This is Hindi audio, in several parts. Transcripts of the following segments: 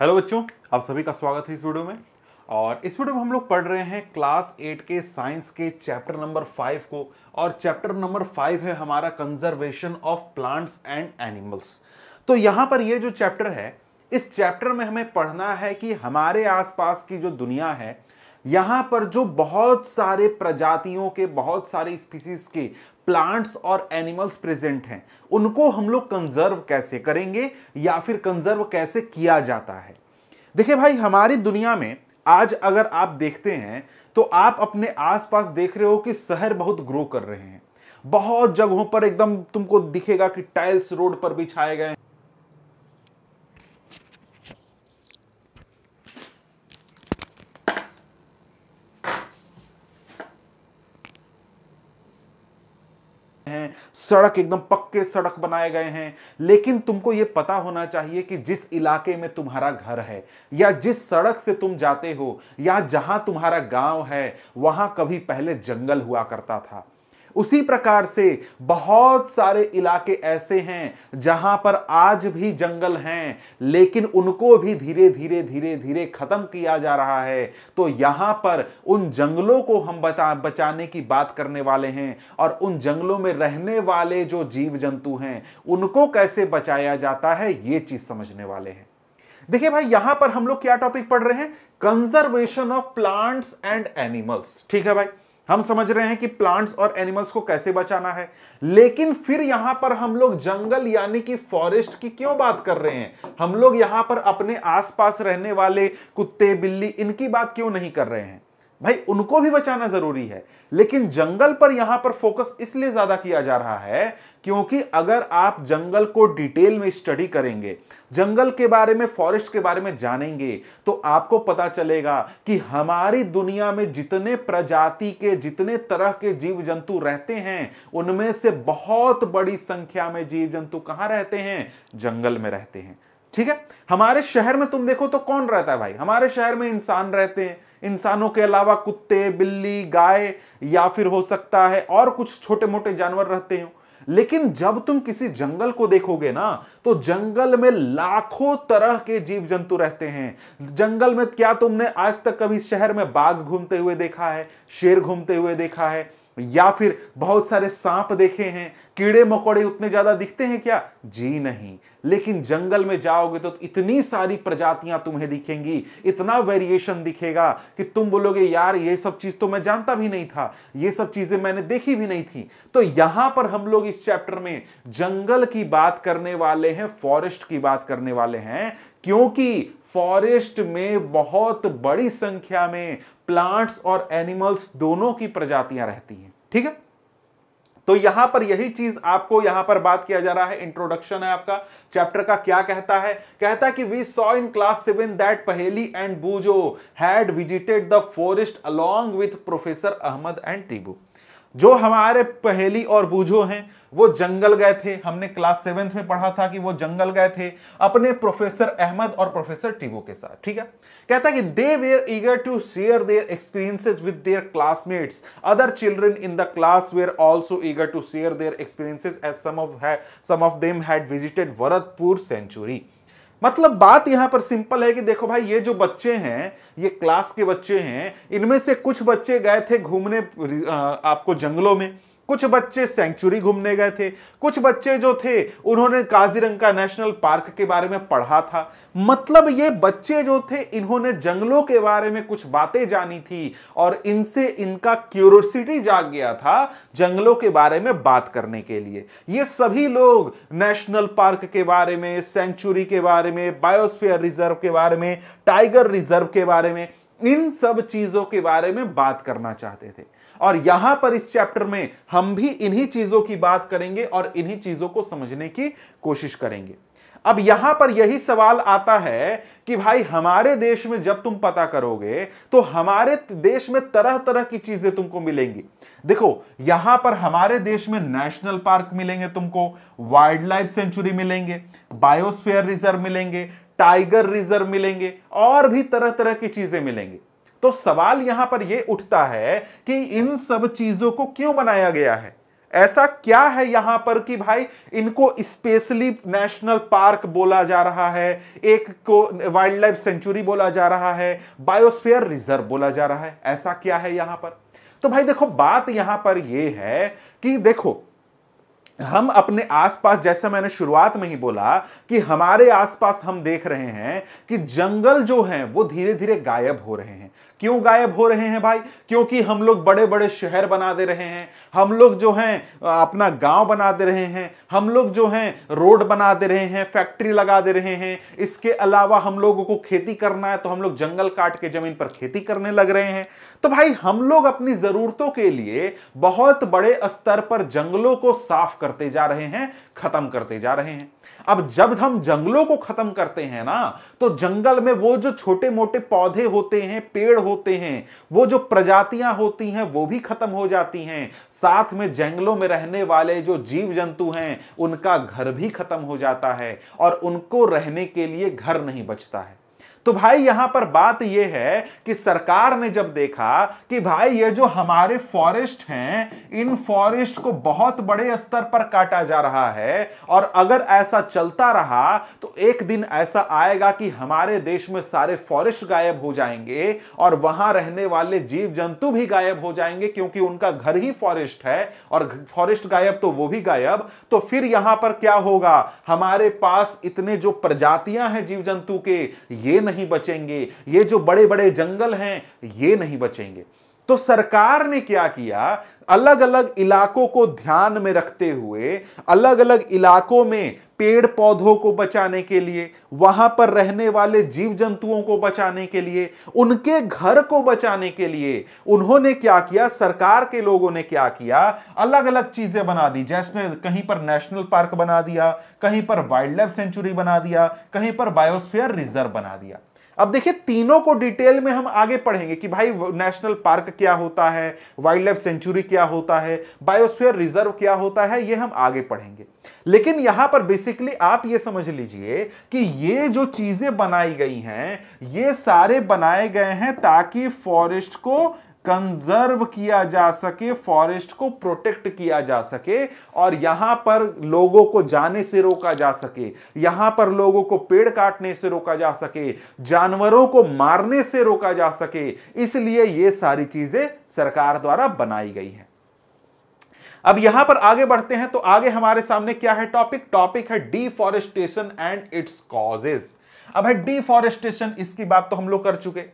हेलो बच्चों आप सभी का स्वागत है इस वीडियो में और इस वीडियो में हम लोग पढ़ रहे हैं क्लास एट के साइंस के चैप्टर नंबर फाइव को और चैप्टर नंबर फाइव है हमारा conservation of plants and animals तो यहाँ पर ये जो चैप्टर है इस चैप्टर में हमें पढ़ना है कि हमारे आसपास की जो दुनिया है यहां पर जो बहुत सारे प्रजातियों के बहुत सारे स्पीसीज के प्लांट्स और एनिमल्स प्रेजेंट हैं उनको हम लोग कंजर्व कैसे करेंगे या फिर कंजर्व कैसे किया जाता है देखिए भाई हमारी दुनिया में आज अगर आप देखते हैं तो आप अपने आसपास देख रहे हो कि शहर बहुत ग्रो कर रहे हैं बहुत जगहों पर एकदम तुमको दिखेगा कि टाइल्स रोड पर बिछाए गए हैं हैं सड़क एकदम पक्के सड़क बनाए गए हैं लेकिन तुमको ये पता होना चाहिए कि जिस इलाके में तुम्हारा घर है या जिस सड़क से तुम जाते हो या जहां तुम्हारा गांव है वहां कभी पहले जंगल हुआ करता था उसी प्रकार से बहुत सारे इलाके ऐसे हैं जहां पर आज भी जंगल हैं लेकिन उनको भी धीरे धीरे धीरे धीरे खत्म किया जा रहा है तो यहां पर उन जंगलों को हम बता बचाने की बात करने वाले हैं और उन जंगलों में रहने वाले जो जीव जंतु हैं उनको कैसे बचाया जाता है ये चीज समझने वाले हैं देखिए भाई यहां पर हम लोग क्या टॉपिक पढ़ रहे हैं conservation of plants and animals ठीक है भाई हम समझ रहे हैं कि प्लांट्स और एनिमल्स को कैसे बचाना है लेकिन फिर यहां पर हम लोग जंगल यानी कि फॉरेस्ट की क्यों बात कर रहे हैं हम लोग यहां पर अपने आसपास रहने वाले कुत्ते बिल्ली इनकी बात क्यों नहीं कर रहे हैं भाई उनको भी बचाना जरूरी है लेकिन जंगल पर यहां पर फोकस इसलिए ज्यादा किया जा रहा है क्योंकि अगर आप जंगल को डिटेल में स्टडी करेंगे जंगल के बारे में फॉरेस्ट के बारे में जानेंगे तो आपको पता चलेगा कि हमारी दुनिया में जितने प्रजाति के जितने तरह के जीव जंतु रहते हैं उनमें से बहुत बड़ी संख्या में जीव जंतु कहां रहते हैं जंगल में रहते हैं ठीक है हमारे शहर में तुम देखो तो कौन रहता है भाई हमारे शहर में इंसान रहते हैं इंसानों के अलावा कुत्ते बिल्ली गाय या फिर हो सकता है और कुछ छोटे मोटे जानवर रहते हो लेकिन जब तुम किसी जंगल को देखोगे ना तो जंगल में लाखों तरह के जीव जंतु रहते हैं जंगल में क्या तुमने आज तक कभी शहर में बाघ घूमते हुए देखा है शेर घूमते हुए देखा है या फिर बहुत सारे सांप देखे हैं कीड़े मकोड़े उतने ज्यादा दिखते हैं क्या जी नहीं लेकिन जंगल में जाओगे तो इतनी सारी प्रजातियां तुम्हें दिखेंगी इतना वेरिएशन दिखेगा कि तुम बोलोगे यार ये सब चीज तो मैं जानता भी नहीं था ये सब चीजें मैंने देखी भी नहीं थी तो यहां पर हम लोग इस चैप्टर में जंगल की बात करने वाले हैं फॉरेस्ट की बात करने वाले हैं क्योंकि फॉरेस्ट में बहुत बड़ी संख्या में प्लांट्स और एनिमल्स दोनों की प्रजातियां रहती हैं ठीक है तो यहां पर यही चीज आपको यहां पर बात किया जा रहा है इंट्रोडक्शन है आपका चैप्टर का क्या कहता है कहता है कि we saw in class seven that Paheli and Boojho had visited the forest along with professor Ahmad and Tibu जो हमारे पहली और बूझो हैं वो जंगल गए थे हमने क्लास सेवेंथ में पढ़ा था कि वो जंगल गए थे अपने प्रोफेसर अहमद और प्रोफेसर टिबो के साथ ठीक है कहता है कि they were eager to share their experiences with their classmates other children in the class were also eager to share their experiences as some of them had visited Varadpur sanctuary मतलब बात यहां पर सिंपल है कि देखो भाई ये जो बच्चे हैं ये क्लास के बच्चे हैं इनमें से कुछ बच्चे गए थे घूमने आपको जंगलों में कुछ बच्चे सेंचुरी घूमने गए थे कुछ बच्चे जो थे उन्होंने काजीरंगा नेशनल पार्क के बारे में पढ़ा था मतलब ये बच्चे जो थे इन्होंने जंगलों के बारे में कुछ बातें जानी थी और इनसे इनका क्यूरोसिटी जाग गया था जंगलों के बारे में बात करने के लिए ये सभी लोग नेशनल पार्क के बारे में सेंचुरी के बारे में बायोस्फियर रिजर्व के बारे में टाइगर रिजर्व के बारे में इन सब चीजों के बारे में बात करना चाहते थे और यहां पर इस चैप्टर में हम भी इन्हीं चीजों की बात करेंगे और इन्हीं चीजों को समझने की कोशिश करेंगे अब यहां पर यही सवाल आता है कि भाई हमारे देश में जब तुम पता करोगे तो हमारे देश में तरह तरह की चीजें तुमको मिलेंगी देखो यहां पर हमारे देश में नेशनल पार्क मिलेंगे तुमको वाइल्ड लाइफ सेंचुरी मिलेंगे बायोस्फीयर रिजर्व मिलेंगे टाइगर रिजर्व मिलेंगे और भी तरह तरह की चीजें मिलेंगी तो सवाल यहां पर यह उठता है कि इन सब चीजों को क्यों बनाया गया है ऐसा क्या है यहां पर कि भाई इनको स्पेशली नेशनल पार्क बोला जा रहा है एक को वाइल्ड लाइफ सेंचुरी बोला जा रहा है बायोस्फीयर रिजर्व बोला जा रहा है ऐसा क्या है यहां पर तो भाई देखो बात यहां पर यह है कि देखो हम अपने आसपास जैसे मैंने शुरुआत में ही बोला कि हमारे आसपास हम देख रहे हैं कि जंगल जो हैं वो धीरे धीरे गायब हो रहे हैं क्यों गायब हो रहे हैं भाई क्योंकि हम लोग बड़े बड़े शहर बना दे रहे हैं हम लोग जो हैं अपना गांव बना दे रहे हैं हम लोग जो हैं रोड बना दे रहे हैं फैक्ट्री लगा दे रहे हैं इसके अलावा हम लोगों को खेती करना है तो हम लोग जंगल काट के जमीन पर खेती करने लग रहे हैं तो भाई हम लोग अपनी जरूरतों के लिए बहुत बड़े स्तर पर जंगलों को साफ करते जा रहे हैं खत्म करते जा रहे हैं अब जब हम जंगलों को खत्म करते हैं ना तो जंगल में वो जो छोटे मोटे पौधे होते हैं पेड़ होते हैं वो जो प्रजातियां होती हैं वो भी खत्म हो जाती हैं साथ में जंगलों में रहने वाले जो जीव जंतु हैं उनका घर भी खत्म हो जाता है और उनको रहने के लिए घर नहीं बचता है तो भाई यहां पर बात यह है कि सरकार ने जब देखा कि भाई ये जो हमारे फॉरेस्ट हैं इन फॉरेस्ट को बहुत बड़े स्तर पर काटा जा रहा है और अगर ऐसा चलता रहा तो एक दिन ऐसा आएगा कि हमारे देश में सारे फॉरेस्ट गायब हो जाएंगे और वहां रहने वाले जीव जंतु भी गायब हो जाएंगे क्योंकि उनका घर ही फॉरेस्ट है और फॉरेस्ट गायब तो वो भी गायब तो फिर यहां पर क्या होगा हमारे पास इतने जो प्रजातियां हैं जीव जंतु के ये नहीं नहीं बचेंगे ये जो बड़े बड़े जंगल हैं ये नहीं बचेंगे तो सरकार ने क्या किया अलग अलग इलाकों को ध्यान में रखते हुए अलग अलग इलाकों में पेड़ पौधों को बचाने के लिए वहां पर रहने वाले जीव जंतुओं को बचाने के लिए उनके घर को बचाने के लिए उन्होंने क्या किया सरकार के लोगों ने क्या किया अलग अलग चीजें बना दी जैसे कहीं पर नेशनल पार्क बना दिया कहीं पर वाइल्ड लाइफ सेंचुरी बना दिया कहीं पर बायोस्फीयर रिजर्व बना दिया अब देखिए तीनों को डिटेल में हम आगे पढ़ेंगे कि भाई नेशनल पार्क क्या होता है वाइल्ड लाइफ सेंचुरी क्या होता है बायोस्फीयर रिजर्व क्या होता है ये हम आगे पढ़ेंगे लेकिन यहां पर बेसिकली आप ये समझ लीजिए कि ये जो चीजें बनाई गई हैं ये सारे बनाए गए हैं ताकि फॉरेस्ट को कंजर्व किया जा सके फॉरेस्ट को प्रोटेक्ट किया जा सके और यहां पर लोगों को जाने से रोका जा सके यहां पर लोगों को पेड़ काटने से रोका जा सके जानवरों को मारने से रोका जा सके इसलिए ये सारी चीजें सरकार द्वारा बनाई गई है अब यहां पर आगे बढ़ते हैं तो आगे हमारे सामने क्या है टॉपिक टॉपिक है डिफॉरेस्टेशन एंड इट्स कॉजेज अब है डिफॉरेस्टेशन इसकी बात तो हम लोग कर चुके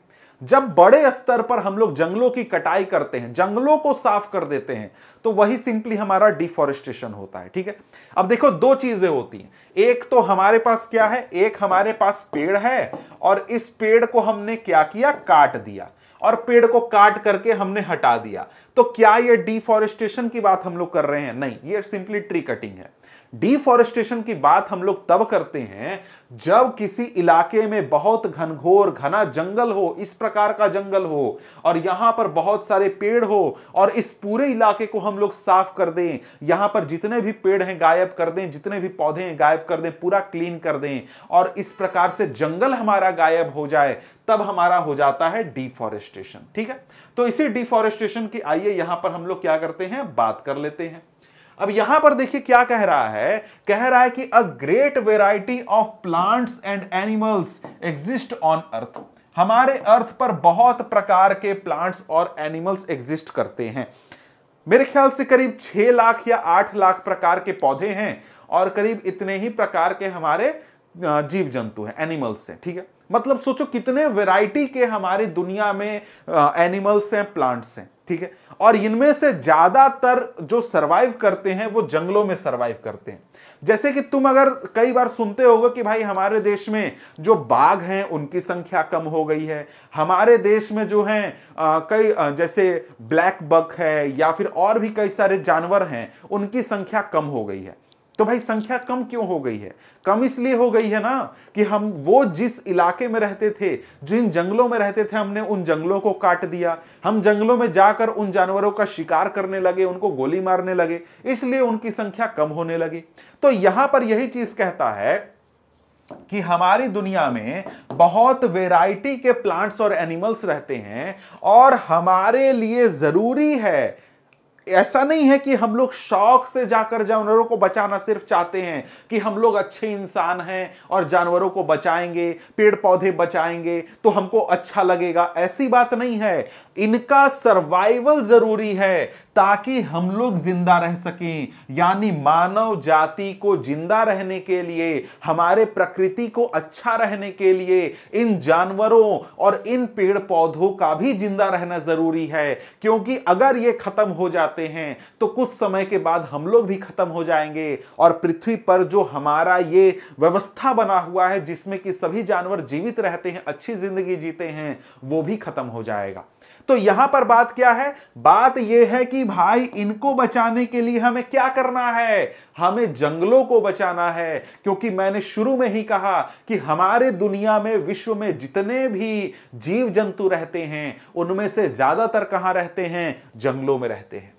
जब बड़े स्तर पर हम लोग जंगलों की कटाई करते हैं जंगलों को साफ कर देते हैं तो वही सिंपली हमारा डिफॉरेस्टेशन होता है ठीक है अब देखो दो चीजें होती हैं एक तो हमारे पास क्या है एक हमारे पास पेड़ है और इस पेड़ को हमने क्या किया काट दिया और पेड़ को काट करके हमने हटा दिया तो क्या ये डिफॉरेस्टेशन की बात हम लोग कर रहे हैं नहीं ये सिंपली ट्री कटिंग है डिफॉरेस्टेशन की बात हम लोग तब करते हैं जब किसी इलाके में बहुत घनघोर घना जंगल हो इस प्रकार का जंगल हो और यहां पर बहुत सारे पेड़ हो और इस पूरे इलाके को हम लोग साफ कर दें यहां पर जितने भी पेड़ हैं गायब कर दें जितने भी पौधे हैं गायब कर दें पूरा क्लीन कर दें और इस प्रकार से जंगल हमारा गायब हो जाए तब हमारा हो जाता है डिफॉरेस्टेशन ठीक है तो इसी डिफॉरेस्टेशन की आइए यहां पर हम लोग क्या करते हैं बात कर लेते हैं अब यहां पर देखिए क्या कह रहा है कह रहा है कि a great variety of plants and animals exist on earth हमारे अर्थ पर बहुत प्रकार के प्लांट्स और एनिमल्स एग्जिस्ट करते हैं मेरे ख्याल से करीब छह लाख या आठ लाख प्रकार के पौधे हैं और करीब इतने ही प्रकार के हमारे जीव जंतु हैं एनिमल्स हैं ठीक है मतलब सोचो कितने वैरायटी के हमारी दुनिया में एनिमल्स हैं प्लांट्स हैं ठीक है और इनमें से ज्यादातर जो सरवाइव करते हैं वो जंगलों में सरवाइव करते हैं जैसे कि तुम अगर कई बार सुनते होगे कि भाई हमारे देश में जो बाघ हैं उनकी संख्या कम हो गई है हमारे देश में जो हैं कई जैसे ब्लैक बक है या फिर और भी कई सारे जानवर हैं उनकी संख्या कम हो गई है तो भाई संख्या कम क्यों हो गई है कम इसलिए हो गई है ना कि हम वो जिस इलाके में रहते थे जिन जंगलों में रहते थे हमने उन जंगलों को काट दिया हम जंगलों में जाकर उन जानवरों का शिकार करने लगे उनको गोली मारने लगे इसलिए उनकी संख्या कम होने लगी तो यहां पर यही चीज कहता है कि हमारी दुनिया में बहुत वेराइटी के प्लांट्स और एनिमल्स रहते हैं और हमारे लिए जरूरी है ऐसा नहीं है कि हम लोग शौक से जाकर जानवरों को बचाना सिर्फ चाहते हैं कि हम लोग अच्छे इंसान हैं और जानवरों को बचाएंगे पेड़ पौधे बचाएंगे तो हमको अच्छा लगेगा ऐसी बात नहीं है इनका सर्वाइवल जरूरी है ताकि हम लोग जिंदा रह सकें यानी मानव जाति को जिंदा रहने के लिए हमारे प्रकृति को अच्छा रहने के लिए इन जानवरों और इन पेड़ पौधों का भी जिंदा रहना जरूरी है क्योंकि अगर ये खत्म हो जाता जाते हैं तो कुछ समय के बाद हम लोग भी खत्म हो जाएंगे और पृथ्वी पर जो हमारा ये व्यवस्था बना हुआ है जिसमें कि सभी जानवर जीवित रहते हैं अच्छी जिंदगी जीते हैं वो भी खत्म हो जाएगा तो यहां पर बात क्या है बात यह है कि भाई इनको बचाने के लिए हमें क्या करना है हमें जंगलों को बचाना है क्योंकि मैंने शुरू में ही कहा कि हमारे दुनिया में विश्व में जितने भी जीव जंतु रहते हैं उनमें से ज्यादातर कहां रहते हैं जंगलों में रहते हैं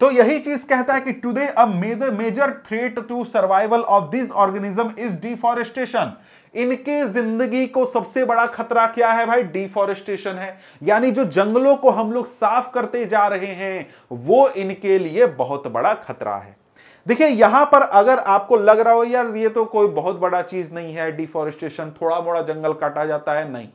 तो यही चीज कहता है कि today a major threat to survival of this organism is deforestation इनके जिंदगी को सबसे बड़ा खतरा क्या है भाई डिफॉरेस्टेशन है यानी जो जंगलों को हम लोग साफ करते जा रहे हैं वो इनके लिए बहुत बड़ा खतरा है देखिए यहां पर अगर आपको लग रहा हो यार ये तो कोई बहुत बड़ा चीज नहीं है डिफॉरेस्टेशन थोड़ा मोड़ा जंगल काटा जाता है नहीं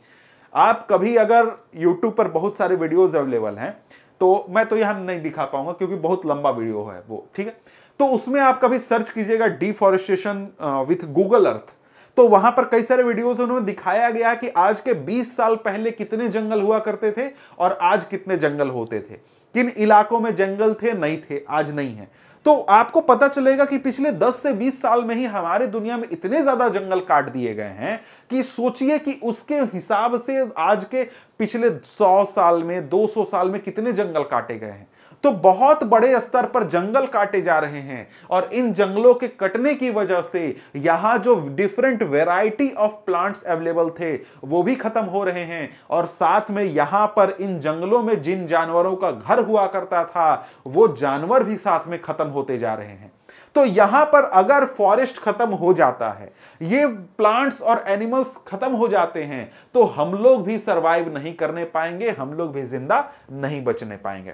आप कभी अगर YouTube पर बहुत सारे वीडियोस अवेलेबल हैं तो मैं तो यहाँ नहीं दिखा पाऊंगा क्योंकि बहुत लंबा वीडियो है वो ठीक है तो उसमें आप कभी सर्च कीजिएगा डिफॉरेस्टेशन विथ गूगल अर्थ तो वहां पर कई सारे वीडियोस उन्होंने दिखाया गया कि आज के 20 साल पहले कितने जंगल हुआ करते थे और आज कितने जंगल होते थे किन इलाकों में जंगल थे नहीं थे आज नहीं है तो आपको पता चलेगा कि पिछले 10 से 20 साल में ही हमारे दुनिया में इतने ज्यादा जंगल काट दिए गए हैं कि सोचिए कि उसके हिसाब से आज के पिछले 100 साल में 200 साल में कितने जंगल काटे गए हैं तो बहुत बड़े स्तर पर जंगल काटे जा रहे हैं और इन जंगलों के कटने की वजह से यहां जो different variety of plants available थे वो भी खत्म हो रहे हैं और साथ में यहां पर इन जंगलों में जिन जानवरों का घर हुआ करता था वो जानवर भी साथ में खत्म होते जा रहे हैं तो यहां पर अगर फॉरेस्ट खत्म हो जाता है ये प्लांट्स और एनिमल्स खत्म हो जाते हैं तो हम लोग भी सरवाइव नहीं करने पाएंगे हम लोग भी जिंदा नहीं बचने पाएंगे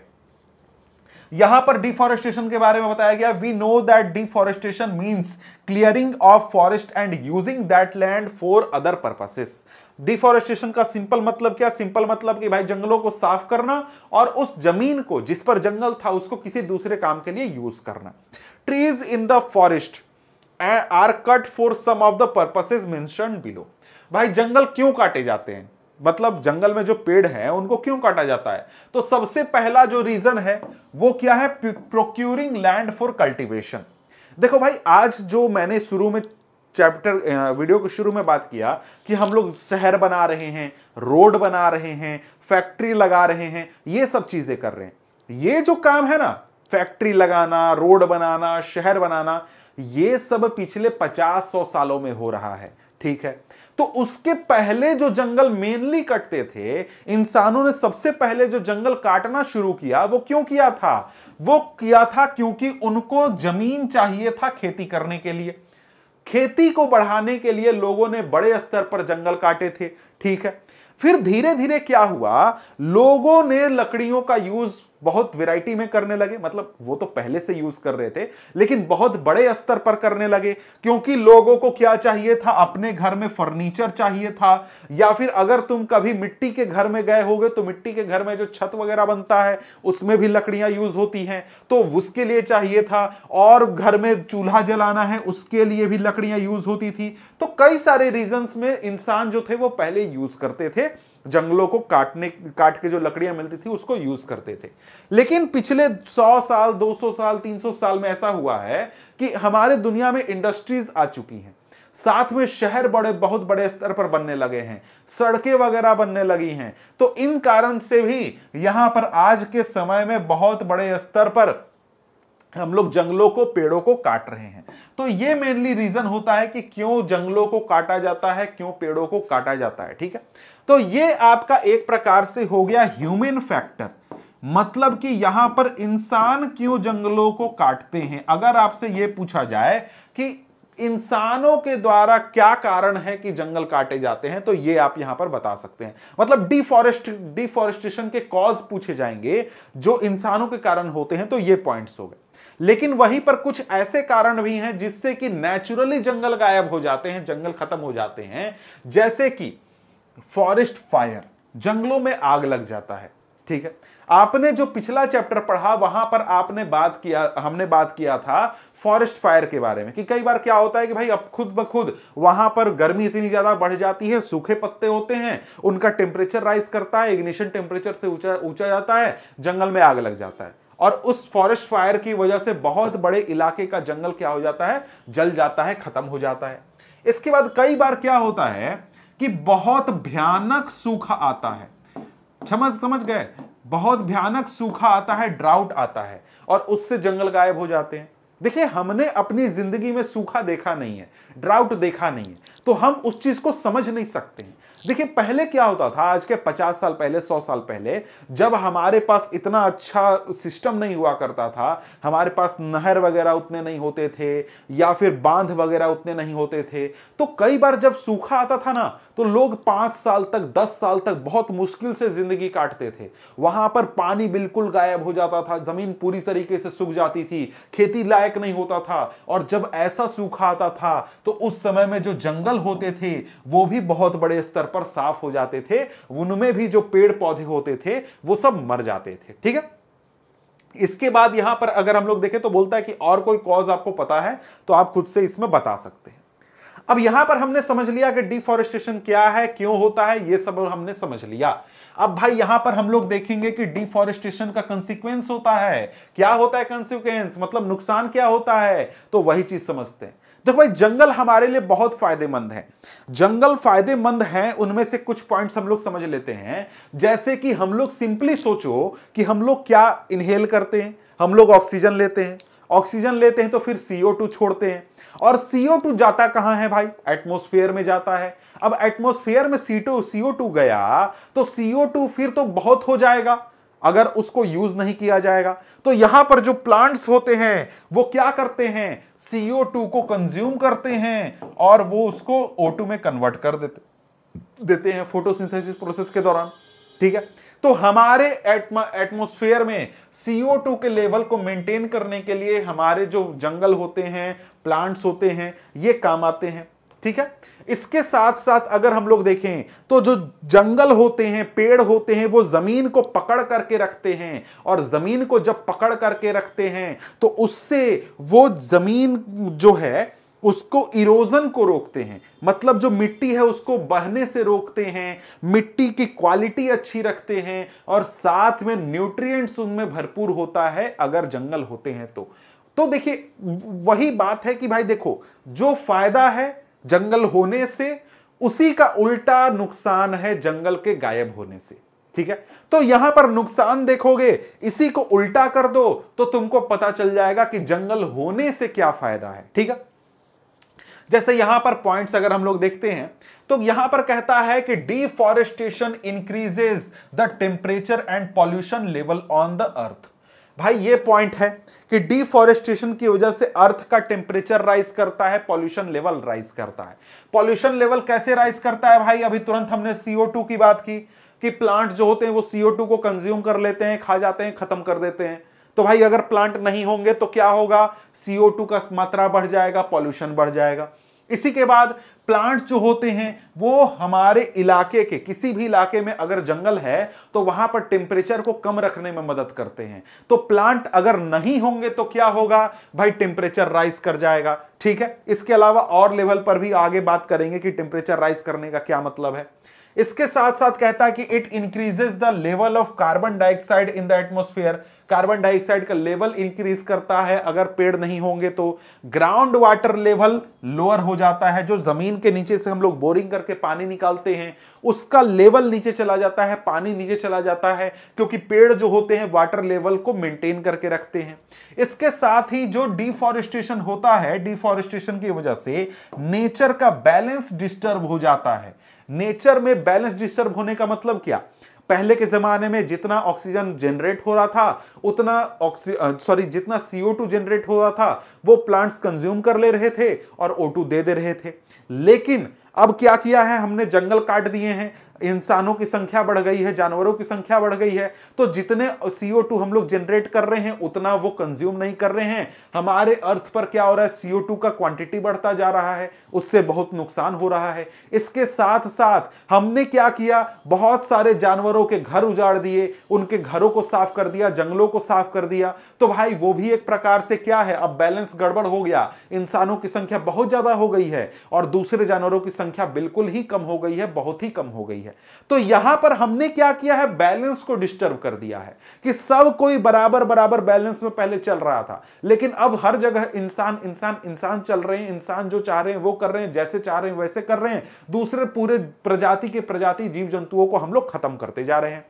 यहां पर डिफॉरेस्टेशन के बारे में बताया गया we know that deforestation means clearing of forest and using that land for other purposes deforestation का सिंपल मतलब क्या सिंपल मतलब कि भाई जंगलों को साफ करना और उस जमीन को जिस पर जंगल था उसको किसी दूसरे काम के लिए यूज करना trees in the forest are cut for some of the purposes mentioned below भाई जंगल क्यों काटे जाते हैं मतलब जंगल में जो पेड़ हैं उनको क्यों काटा जाता है तो सबसे पहला जो रीजन है वो क्या है प्रोक्यूरिंग लैंड फॉर कल्टीवेशन देखो भाई आज जो मैंने शुरू में चैप्टर वीडियो के शुरू में बात किया कि हम लोग शहर बना रहे हैं रोड बना रहे हैं फैक्ट्री लगा रहे हैं ये सब चीजें कर रहे हैं ये जो काम है ना फैक्ट्री लगाना रोड बनाना शहर बनाना ये सब पिछले पचास सौ सालों में हो रहा है ठीक है तो उसके पहले जो जंगल मेनली कटते थे इंसानों ने सबसे पहले जो जंगल काटना शुरू किया वो क्यों किया था वो किया था क्योंकि उनको जमीन चाहिए था खेती करने के लिए खेती को बढ़ाने के लिए लोगों ने बड़े स्तर पर जंगल काटे थे ठीक है फिर धीरे धीरे क्या हुआ लोगों ने लकड़ियों का यूज बहुत वैरायटी में करने लगे मतलब वो तो पहले से यूज कर रहे थे लेकिन बहुत बड़े स्तर पर करने लगे क्योंकि लोगों को क्या चाहिए था अपने घर में फर्नीचर चाहिए था या फिर अगर तुम कभी मिट्टी के घर में गए होगे तो मिट्टी के घर में जो छत वगैरह बनता है उसमें भी लकड़ियां यूज होती हैं तो उसके लिए चाहिए था और घर में चूल्हा जलाना है उसके लिए भी लकड़ियां यूज होती थी तो कई सारे रीजन में इंसान जो थे वो पहले यूज करते थे जंगलों को काटने काट के जो लकड़ियां मिलती थी उसको यूज करते थे लेकिन पिछले 100 साल 200 साल 300 साल में ऐसा हुआ है कि हमारे दुनिया में इंडस्ट्रीज आ चुकी हैं साथ में शहर बड़े बहुत बड़े स्तर पर बनने लगे हैं सड़कें वगैरह बनने लगी हैं तो इन कारण से भी यहां पर आज के समय में बहुत बड़े स्तर पर हम लोग जंगलों को पेड़ों को काट रहे हैं तो ये मेनली रीजन होता है कि क्यों जंगलों को काटा जाता है क्यों पेड़ों को काटा जाता है ठीक है तो ये आपका एक प्रकार से हो गया ह्यूमन फैक्टर मतलब कि यहां पर इंसान क्यों जंगलों को काटते हैं अगर आपसे ये पूछा जाए कि इंसानों के द्वारा क्या कारण है कि जंगल काटे जाते हैं तो ये आप यहां पर बता सकते हैं मतलब डिफॉरेस्ट डिफॉरेस्टेशन के कॉज पूछे जाएंगे जो इंसानों के कारण होते हैं तो ये पॉइंट्स हो गए लेकिन वहीं पर कुछ ऐसे कारण भी हैं जिससे कि नेचुरली जंगल गायब हो जाते हैं जंगल खत्म हो जाते हैं जैसे कि फॉरेस्ट फायर जंगलों में आग लग जाता है ठीक है आपने जो पिछला चैप्टर पढ़ा वहां पर आपने बात किया हमने बात किया था फॉरेस्ट फायर के बारे में कि कई बार क्या होता है कि भाई अब खुद ब खुद वहां पर गर्मी इतनी ज्यादा बढ़ जाती है सूखे पत्ते होते हैं उनका टेम्परेचर राइज करता है इग्निशन टेम्परेचर से ऊंचा ऊंचा जाता है जंगल में आग लग जाता है और उस फॉरेस्ट फायर की वजह से बहुत बड़े इलाके का जंगल क्या हो जाता है जल जाता है खत्म हो जाता है इसके बाद कई बार क्या होता है कि बहुत भयानक सूखा आता है समझ समझ गए बहुत भयानक सूखा आता है ड्राउट आता है और उससे जंगल गायब हो जाते हैं देखिए हमने अपनी जिंदगी में सूखा देखा नहीं है ड्राउट देखा नहीं है तो हम उस चीज को समझ नहीं सकते हैं देखिए पहले क्या होता था आज के 50 साल पहले 100 साल पहले जब हमारे पास इतना अच्छा सिस्टम नहीं हुआ करता था हमारे पास नहर वगैरह उतने नहीं होते थे या फिर बांध वगैरह उतने नहीं होते थे तो कई बार जब सूखा आता था ना तो लोग पांच साल तक दस साल तक बहुत मुश्किल से जिंदगी काटते थे वहां पर पानी बिल्कुल गायब हो जाता था जमीन पूरी तरीके से सूख जाती थी खेती लायक नहीं होता था और जब ऐसा सूखा आता था तो उस समय में जो जंगल होते थे वो भी बहुत बड़े स्तर पर साफ हो जाते थे उनमें भी जो पेड़ पौधे होते थे वो सब मर जाते थे ठीक है इसके बाद यहां पर अगर हम लोग देखें तो बोलता है कि और कोई कॉज आपको पता है तो आप खुद से इसमें बता सकते हैं अब यहां पर हमने समझ लिया कि डिफॉरेस्टेशन क्या है क्यों होता है ये सब हमने समझ लिया अब भाई यहां पर हम लोग देखेंगे कि डिफॉरेस्टेशन का कंसिक्वेंस होता है क्या होता है कंसिक्वेंस मतलब नुकसान क्या होता है तो वही चीज समझते हैं देखो भाई जंगल हमारे लिए बहुत फायदेमंद है जंगल फायदेमंद हैं उनमें से कुछ पॉइंट्स हम लोग समझ लेते हैं जैसे कि हम लोग सिंपली सोचो कि हम लोग क्या इनहेल करते हैं हम लोग ऑक्सीजन लेते हैं ऑक्सीजन लेते हैं तो फिर CO2 छोड़ते हैं और CO2 जाता कहां है भाई एटमोस्फेयर में जाता है अब एटमोस्फेयर में सीओ CO2 गया तो CO2 फिर तो बहुत हो जाएगा अगर उसको यूज नहीं किया जाएगा तो यहां पर जो प्लांट्स होते हैं वो क्या करते हैं सीओ टू को कंज्यूम करते हैं और वो उसको टू में कन्वर्ट कर देते देते हैं फोटोसिंथेसिस प्रोसेस के दौरान ठीक है तो हमारे एटमोस्फेयर में सीओ टू के लेवल को मेंटेन करने के लिए हमारे जो जंगल होते हैं प्लांट्स होते हैं ये काम आते हैं ठीक है इसके साथ साथ अगर हम लोग देखें तो जो जंगल होते हैं पेड़ होते हैं वो जमीन को पकड़ करके रखते हैं और जमीन को जब पकड़ करके रखते हैं तो उससे वो जमीन जो है उसको इरोजन को रोकते हैं मतलब जो मिट्टी है उसको बहने से रोकते हैं मिट्टी की क्वालिटी अच्छी रखते हैं और साथ में न्यूट्रिएंट्स उनमें भरपूर होता है अगर जंगल होते हैं तो तो देखिए वही बात है कि भाई देखो जो फायदा है जंगल होने से उसी का उल्टा नुकसान है जंगल के गायब होने से ठीक है तो यहां पर नुकसान देखोगे इसी को उल्टा कर दो तो तुमको पता चल जाएगा कि जंगल होने से क्या फायदा है ठीक है जैसे यहां पर पॉइंट्स अगर हम लोग देखते हैं तो यहां पर कहता है कि deforestation increases the temperature and pollution level on the earth भाई ये पॉइंट है कि डिफॉरेस्टेशन की वजह से अर्थ का टेम्परेचर राइज करता है पॉल्यूशन लेवल राइज करता है पॉल्यूशन लेवल कैसे राइज करता है भाई अभी तुरंत हमने सीओ की बात की कि प्लांट जो होते हैं वो सीओ को कंज्यूम कर लेते हैं खा जाते हैं खत्म कर देते हैं तो भाई अगर प्लांट नहीं होंगे तो क्या होगा सीओ का मात्रा बढ़ जाएगा पॉल्यूशन बढ़ जाएगा इसी के बाद प्लांट्स जो होते हैं वो हमारे इलाके के किसी भी इलाके में अगर जंगल है तो वहां पर टेम्परेचर को कम रखने में मदद करते हैं तो प्लांट अगर नहीं होंगे तो क्या होगा भाई टेम्परेचर राइज कर जाएगा ठीक है इसके अलावा और लेवल पर भी आगे बात करेंगे कि टेम्परेचर राइज करने का क्या मतलब है इसके साथ साथ कहता है कि it increases the level of carbon dioxide in the atmosphere carbon dioxide का लेवल इंक्रीज करता है अगर पेड़ नहीं होंगे तो ग्राउंड वाटर लेवल लोअर हो जाता है जो जमीन के नीचे से हम लोग बोरिंग करके पानी निकालते हैं उसका लेवल नीचे चला जाता है पानी नीचे चला जाता है क्योंकि पेड़ जो होते हैं वाटर लेवल को मेंटेन करके रखते हैं इसके साथ ही जो डिफॉरेस्टेशन होता है डिफॉरेस्टेशन की वजह से नेचर का बैलेंस डिस्टर्ब हो जाता है नेचर में बैलेंस डिस्टर्ब होने का मतलब क्या पहले के जमाने में जितना ऑक्सीजन जनरेट हो रहा था उतना सॉरी जितना सीओ टू जनरेट हो रहा था वो प्लांट्स कंज्यूम कर ले रहे थे और ओ टू दे दे रहे थे लेकिन अब क्या किया है हमने जंगल काट दिए हैं इंसानों की संख्या बढ़ गई है जानवरों की संख्या बढ़ गई है तो जितने सीओ टू हम लोग जनरेट कर रहे हैं उतना वो कंज्यूम नहीं कर रहे हैं हमारे अर्थ पर क्या हो रहा है सीओ टू का क्वांटिटी बढ़ता जा रहा है उससे बहुत नुकसान हो रहा है इसके साथ साथ हमने क्या किया बहुत सारे जानवरों के घर उजाड़ दिए उनके घरों को साफ कर दिया जंगलों को साफ कर दिया तो भाई वो भी एक प्रकार से क्या है अब बैलेंस गड़बड़ हो गया इंसानों की संख्या बहुत ज्यादा हो गई है और दूसरे जानवरों की संख्या बिल्कुल ही कम हो गई है बहुत ही कम हो गई है तो यहां पर हमने क्या किया है बैलेंस को डिस्टर्ब कर दिया है कि सब कोई बराबर बराबर बैलेंस में पहले चल रहा था लेकिन अब हर जगह इंसान इंसान इंसान चल रहे हैं इंसान जो चाह रहे हैं वो कर रहे हैं जैसे चाह रहे हैं वैसे कर रहे हैं दूसरे पूरे प्रजाति के प्रजाति जीव जंतुओं को हम लोग खत्म करते जा रहे हैं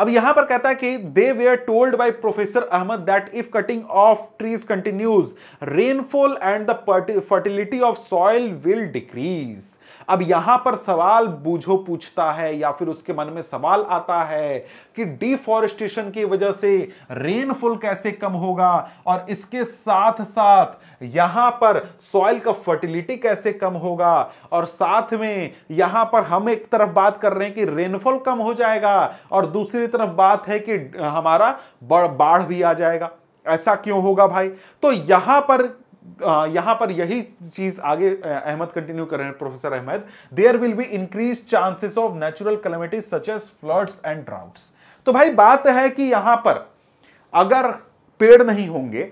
अब यहां पर कहता है कि they were told by professor Ahmad that if cutting of trees continues rainfall and the fertility of soil will decrease अब यहां पर सवाल बूझो पूछता है या फिर उसके मन में सवाल आता है कि डिफॉरेस्टेशन की वजह से रेनफॉल कैसे कम होगा और इसके साथ साथ यहां पर सॉइल का फर्टिलिटी कैसे कम होगा और साथ में यहां पर हम एक तरफ बात कर रहे हैं कि रेनफॉल कम हो जाएगा और दूसरी तरफ बात है कि हमारा बाढ़ भी आ जाएगा ऐसा क्यों होगा भाई तो यहां पर यहां पर यही चीज आगे अहमद कंटिन्यू कर रहे हैं professor Ahmad there will be increase chances of natural calamities such as floods and droughts तो भाई बात है कि यहां पर अगर पेड़ नहीं होंगे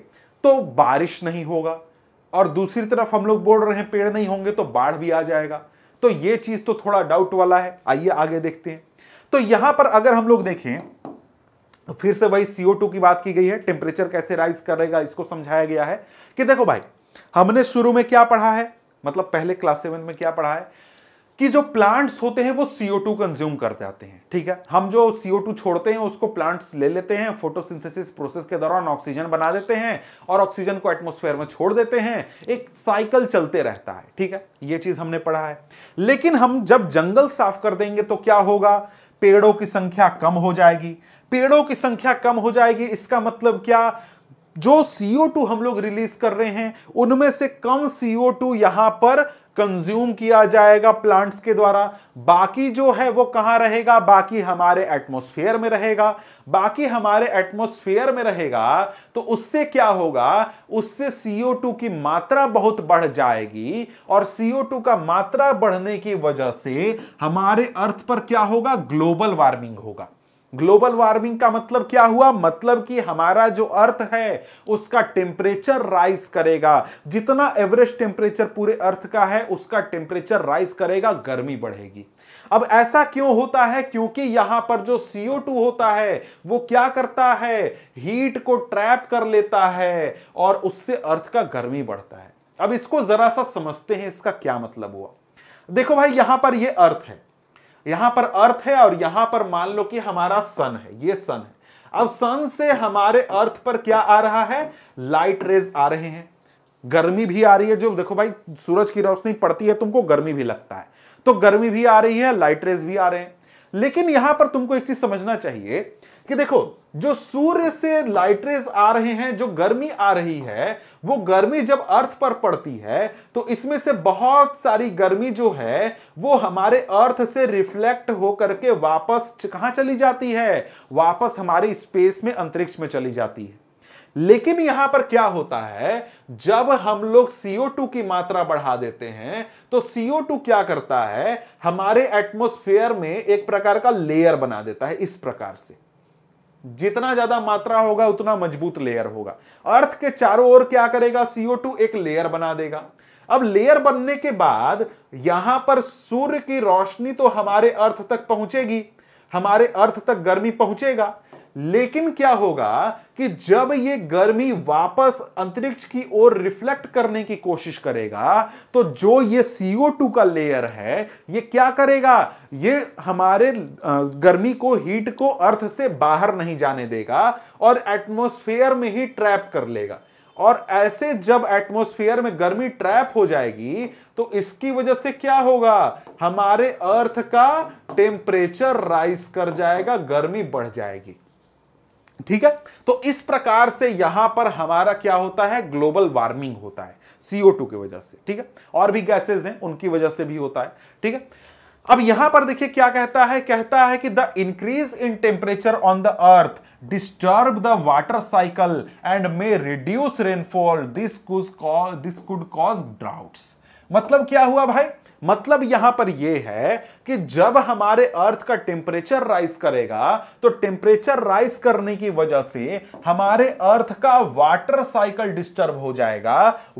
तो बारिश नहीं होगा और दूसरी तरफ हम लोग बोल रहे हैं पेड़ नहीं होंगे तो बाढ़ भी आ जाएगा तो ये चीज तो थोड़ा डाउट वाला है आइए आगे देखते हैं तो यहां पर अगर हम लोग देखें तो फिर से वही CO2 की बात की गई है टेम्परेचर कैसे राइज करेगा इसको समझाया गया है कि देखो भाई हमने शुरू में क्या पढ़ा है मतलब पहले क्लास सेवन में क्या पढ़ा है कि जो प्लांट्स होते हैं वो CO2 कंज्यूम कर जाते हैं ठीक है हम जो CO2 छोड़ते हैं उसको प्लांट्स ले लेते हैं फोटोसिंथेसिस प्रोसेस के दौरान ऑक्सीजन बना देते हैं और ऑक्सीजन को एटमोस्फेयर में छोड़ देते हैं एक साइकिल चलते रहता है ठीक है ये चीज हमने पढ़ा है लेकिन हम जब जंगल साफ कर देंगे तो क्या होगा पेड़ों की संख्या कम हो जाएगी पेड़ों की संख्या कम हो जाएगी इसका मतलब क्या जो सीओ टू हम लोग रिलीज कर रहे हैं उनमें से कम सीओ टू यहां पर कंज्यूम किया जाएगा प्लांट्स के द्वारा बाकी जो है वो कहाँ रहेगा बाकी हमारे एटमोस्फेयर में रहेगा बाकी हमारे एटमोस्फेयर में रहेगा तो उससे क्या होगा उससे CO2 की मात्रा बहुत बढ़ जाएगी और CO2 का मात्रा बढ़ने की वजह से हमारे अर्थ पर क्या होगा ग्लोबल वार्मिंग होगा ग्लोबल वार्मिंग का मतलब क्या हुआ मतलब कि हमारा जो अर्थ है उसका टेम्परेचर राइज करेगा जितना एवरेज टेम्परेचर पूरे अर्थ का है उसका टेम्परेचर राइज करेगा गर्मी बढ़ेगी अब ऐसा क्यों होता है क्योंकि यहां पर जो CO2 होता है वो क्या करता है हीट को ट्रैप कर लेता है और उससे अर्थ का गर्मी बढ़ता है अब इसको जरा सा समझते हैं इसका क्या मतलब हुआ देखो भाई यहां पर ये अर्थ है यहां पर अर्थ है और यहां पर मान लो कि हमारा सन है ये सन है अब सन से हमारे अर्थ पर क्या आ रहा है लाइट रेज आ रहे हैं गर्मी भी आ रही है जो देखो भाई सूरज की रोशनी पड़ती है तुमको गर्मी भी लगता है तो गर्मी भी आ रही है लाइट रेज भी आ रहे हैं लेकिन यहां पर तुमको एक चीज समझना चाहिए कि देखो जो सूर्य से लाइट रेज आ रहे हैं जो गर्मी आ रही है वो गर्मी जब अर्थ पर पड़ती है तो इसमें से बहुत सारी गर्मी जो है वो हमारे अर्थ से रिफ्लेक्ट होकर के वापस कहां चली जाती है वापस हमारी स्पेस में अंतरिक्ष में चली जाती है लेकिन यहां पर क्या होता है जब हम लोग CO2 की मात्रा बढ़ा देते हैं तो CO2 क्या करता है हमारे एटमोस्फेयर में एक प्रकार का लेयर बना देता है इस प्रकार से जितना ज्यादा मात्रा होगा उतना मजबूत लेयर होगा अर्थ के चारों ओर क्या करेगा सीओ एक लेयर बना देगा अब लेयर बनने के बाद यहां पर सूर्य की रोशनी तो हमारे अर्थ तक पहुंचेगी हमारे अर्थ तक गर्मी पहुंचेगा लेकिन क्या होगा कि जब ये गर्मी वापस अंतरिक्ष की ओर रिफ्लेक्ट करने की कोशिश करेगा तो जो ये CO2 का लेयर है ये क्या करेगा ये हमारे गर्मी को हीट को अर्थ से बाहर नहीं जाने देगा और एटमोस्फेयर में ही ट्रैप कर लेगा और ऐसे जब एटमोस्फेयर में गर्मी ट्रैप हो जाएगी तो इसकी वजह से क्या होगा हमारे अर्थ का टेम्परेचर राइज कर जाएगा गर्मी बढ़ जाएगी ठीक है तो इस प्रकार से यहां पर हमारा क्या होता है ग्लोबल वार्मिंग होता है सीओ टू की वजह से ठीक है और भी गैसेज हैं उनकी वजह से भी होता है ठीक है अब यहां पर देखिए क्या कहता है कहता है कि the increase in temperature on the earth disturb the water cycle and may reduce rainfall this could cause droughts मतलब क्या हुआ भाई मतलब यहां पर यह है कि जब हमारे अर्थ का टेम्परेचर राइज करेगा तो टेम्परेचर राइज करने की वजह से हमारे अर्थ का वाटर साइकिल डिस्टर्ब हो जाएगा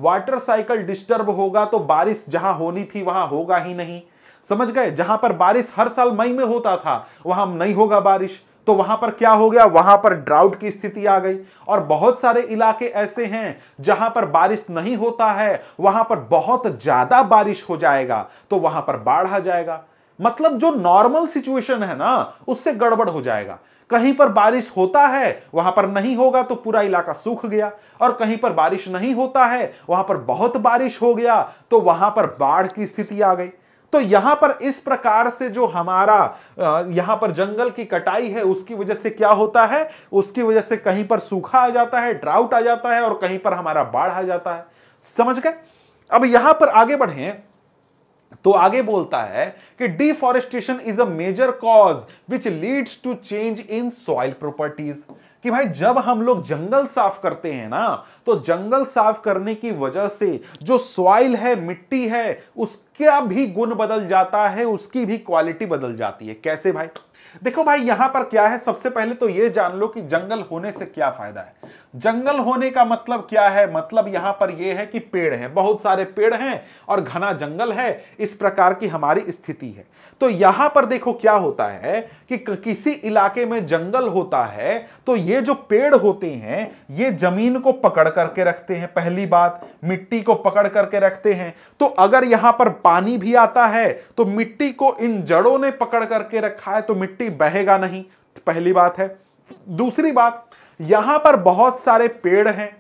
वाटर साइकिल डिस्टर्ब होगा तो बारिश जहां होनी थी वहां होगा ही नहीं समझ गए जहां पर बारिश हर साल मई में होता था वहां नहीं होगा बारिश तो वहां पर क्या हो गया वहां पर ड्राउट की स्थिति आ गई और बहुत सारे इलाके ऐसे हैं जहां पर बारिश नहीं होता है वहां पर बहुत ज्यादा बारिश हो जाएगा तो वहां पर बाढ़ आ जाएगा मतलब जो नॉर्मल सिचुएशन है ना उससे गड़बड़ हो जाएगा कहीं पर बारिश होता है वहां पर नहीं होगा तो पूरा इलाका सूख गया और कहीं पर बारिश नहीं होता है वहां पर बहुत बारिश हो गया तो वहां पर बाढ़ की स्थिति आ गई तो यहां पर इस प्रकार से जो हमारा यहां पर जंगल की कटाई है उसकी वजह से क्या होता है उसकी वजह से कहीं पर सूखा आ जाता है ड्राउट आ जाता है और कहीं पर हमारा बाढ़ आ जाता है समझ गए अब यहां पर आगे बढ़े तो आगे बोलता है कि deforestation is a major cause which leads to change in soil properties कि भाई जब हम लोग जंगल साफ करते हैं ना तो जंगल साफ करने की वजह से जो सॉइल है मिट्टी है उसका भी गुण बदल जाता है उसकी भी क्वालिटी बदल जाती है कैसे भाई देखो भाई यहां पर क्या है सबसे पहले तो यह जान लो कि जंगल होने से क्या फायदा है जंगल होने का मतलब क्या है मतलब यहां पर यह है कि पेड़ हैं बहुत सारे पेड़ हैं और घना जंगल है इस प्रकार की हमारी स्थिति है तो यहां पर देखो क्या होता है कि किसी इलाके में जंगल होता है तो ये जो पेड़ होते हैं ये जमीन को पकड़ करके रखते हैं पहली बात मिट्टी को पकड़ करके रखते हैं तो अगर यहां पर पानी भी आता है तो मिट्टी को इन जड़ों ने पकड़ करके रखा है तो मिट्टी बहेगा नहीं पहली बात है दूसरी बात यहां पर बहुत सारे पेड़ हैं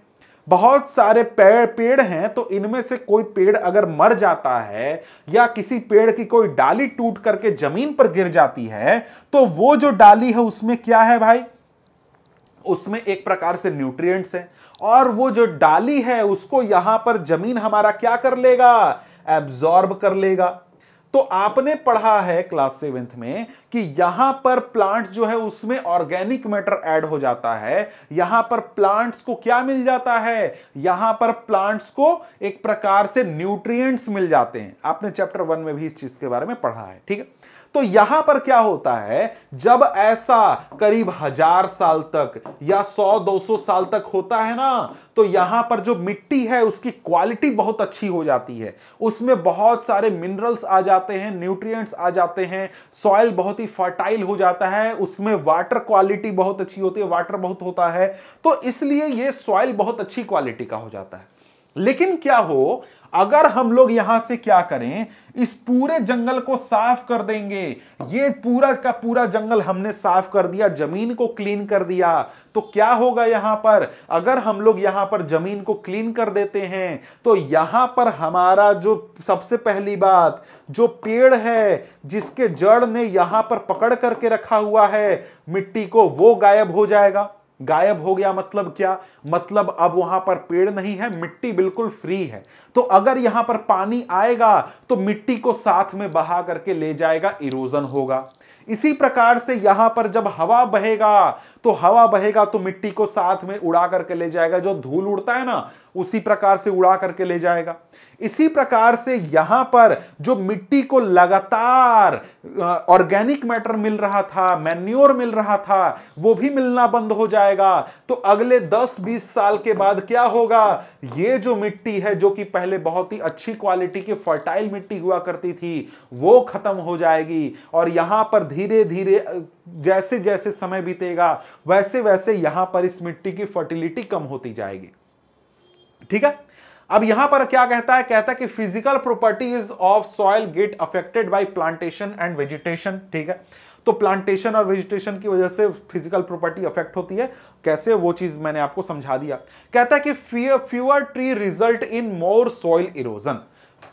बहुत सारे पेड़ पेड़ हैं तो इनमें से कोई पेड़ अगर मर जाता है या किसी पेड़ की कोई डाली टूट करके जमीन पर गिर जाती है तो वो जो डाली है उसमें क्या है भाई उसमें एक प्रकार से न्यूट्रिएंट्स हैं और वो जो डाली है उसको यहां पर जमीन हमारा क्या कर लेगा एब्जॉर्ब कर लेगा तो आपने पढ़ा है क्लास सेवेंथ में कि यहां पर प्लांट जो है उसमें ऑर्गेनिक मैटर ऐड हो जाता है यहां पर प्लांट्स को क्या मिल जाता है यहां पर प्लांट्स को एक प्रकार से न्यूट्रिएंट्स मिल जाते हैं आपने चैप्टर वन में भी इस चीज के बारे में पढ़ा है ठीक है तो यहां पर क्या होता है जब ऐसा करीब हजार साल तक या सौ दो सौ साल तक होता है ना तो यहां पर जो मिट्टी है उसकी क्वालिटी बहुत अच्छी हो जाती है उसमें बहुत सारे मिनरल्स आ जाते हैं न्यूट्रिएंट्स आ जाते हैं सॉइल बहुत ही फर्टाइल हो जाता है उसमें वाटर क्वालिटी बहुत अच्छी होती है वाटर बहुत होता है तो इसलिए यह सॉइल बहुत अच्छी क्वालिटी का हो जाता है लेकिन क्या हो अगर हम लोग यहां से क्या करें इस पूरे जंगल को साफ कर देंगे ये पूरा का पूरा जंगल हमने साफ कर दिया जमीन को क्लीन कर दिया तो क्या होगा यहां पर अगर हम लोग यहां पर जमीन को क्लीन कर देते हैं तो यहां पर हमारा जो सबसे पहली बात जो पेड़ है जिसके जड़ ने यहां पर पकड़ करके रखा हुआ है मिट्टी को वो गायब हो जाएगा गायब हो गया मतलब क्या मतलब अब वहां पर पेड़ नहीं है मिट्टी बिल्कुल फ्री है तो अगर यहां पर पानी आएगा तो मिट्टी को साथ में बहा करके ले जाएगा इरोजन होगा इसी प्रकार से यहां पर जब हवा बहेगा तो हवा बहेगा तो मिट्टी को साथ में उड़ा करके ले जाएगा जो धूल उड़ता है ना उसी प्रकार से उड़ा करके ले जाएगा इसी प्रकार से यहां पर जो मिट्टी को लगातार ऑर्गेनिक मैटर मिल रहा था मैन्योर मिल रहा था वो भी मिलना बंद हो जाएगा तो अगले 10-20 साल के बाद क्या होगा ये जो मिट्टी है जो कि पहले बहुत ही अच्छी क्वालिटी की फर्टाइल मिट्टी हुआ करती थी वो खत्म हो जाएगी और यहां पर धीरे धीरे जैसे जैसे समय बीतेगा वैसे वैसे यहां पर इस मिट्टी की फर्टिलिटी कम होती जाएगी ठीक है अब यहां पर क्या कहता है कहता है कि physical properties of soil get affected by plantation and vegetation ठीक है तो प्लांटेशन और वेजिटेशन की वजह से फिजिकल प्रॉपर्टी अफेक्ट होती है कैसे वो चीज मैंने आपको समझा दिया कहता है कि fewer tree result in more soil erosion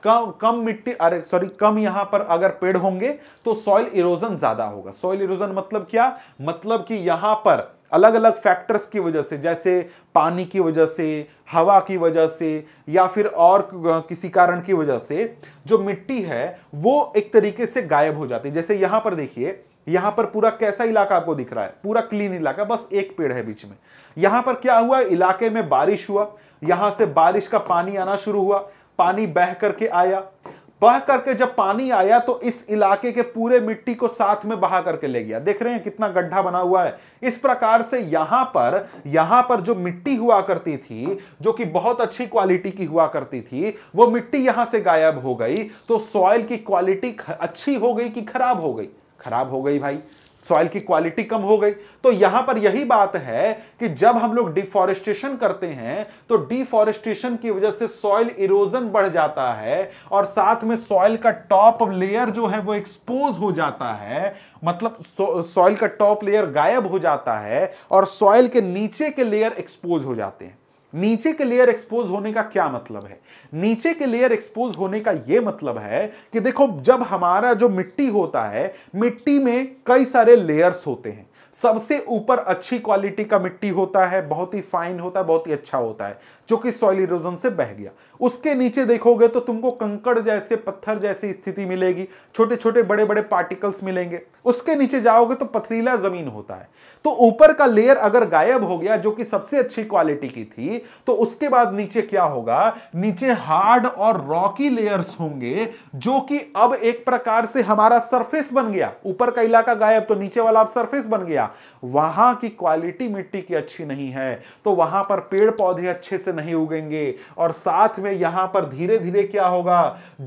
कम कम मिट्टी अरे सॉरी कम यहां पर अगर पेड़ होंगे तो सॉइल इरोजन ज्यादा होगा सॉइल इरोजन मतलब क्या मतलब कि यहां पर अलग अलग फैक्टर्स की वजह से जैसे पानी की वजह से हवा की वजह से या फिर और किसी कारण की वजह से जो मिट्टी है वो एक तरीके से गायब हो जाती है जैसे यहां पर देखिए यहां पर पूरा कैसा इलाका आपको दिख रहा है पूरा क्लीन इलाका बस एक पेड़ है बीच में यहां पर क्या हुआ इलाके में बारिश हुआ यहां से बारिश का पानी आना शुरू हुआ पानी बह करके आया बह करके जब पानी आया तो इस इलाके के पूरे मिट्टी को साथ में बहा करके ले गया देख रहे हैं कितना गड्ढा बना हुआ है इस प्रकार से यहां पर यहां पर जो मिट्टी हुआ करती थी जो कि बहुत अच्छी क्वालिटी की हुआ करती थी वो मिट्टी यहां से गायब हो गई तो सॉइल की क्वालिटी अच्छी हो गई कि खराब हो गई खराब हो गई भाई सॉइल की क्वालिटी कम हो गई तो यहां पर यही बात है कि जब हम लोग डिफॉरेस्टेशन करते हैं तो डिफॉरेस्टेशन की वजह से सॉइल इरोजन बढ़ जाता है और साथ में सॉइल का टॉप लेयर जो है वो एक्सपोज हो जाता है मतलब सॉइल का टॉप लेयर गायब हो जाता है और सॉइल के नीचे के लेयर एक्सपोज हो जाते हैं नीचे के लेयर एक्सपोज होने का क्या मतलब है नीचे के लेयर एक्सपोज होने का यह मतलब है कि देखो जब हमारा जो मिट्टी होता है मिट्टी में कई सारे लेयर्स होते हैं सबसे ऊपर अच्छी क्वालिटी का मिट्टी होता है बहुत ही फाइन होता है बहुत ही अच्छा होता है जो कि सॉइल इरोजन से बह गया उसके नीचे देखोगे तो तुमको कंकड़ जैसे पत्थर जैसी स्थिति मिलेगी छोटे छोटे बड़े बड़े पार्टिकल्स मिलेंगे उसके नीचे जाओगे तो पथरीला जमीन होता है तो ऊपर का लेयर अगर गायब हो गया जो कि सबसे अच्छी क्वालिटी की थी तो उसके बाद नीचे क्या होगा नीचे हार्ड और रॉकी लेयर्स होंगे जो कि अब एक प्रकार से हमारा सरफेस बन गया ऊपर का इलाका गायब तो नीचे वाला अब सरफेस बन गया गया वहां की क्वालिटी मिट्टी की अच्छी नहीं है तो वहां पर पेड़ पौधे अच्छे से नहीं उगेंगे और साथ में यहां पर धीरे धीरे क्या होगा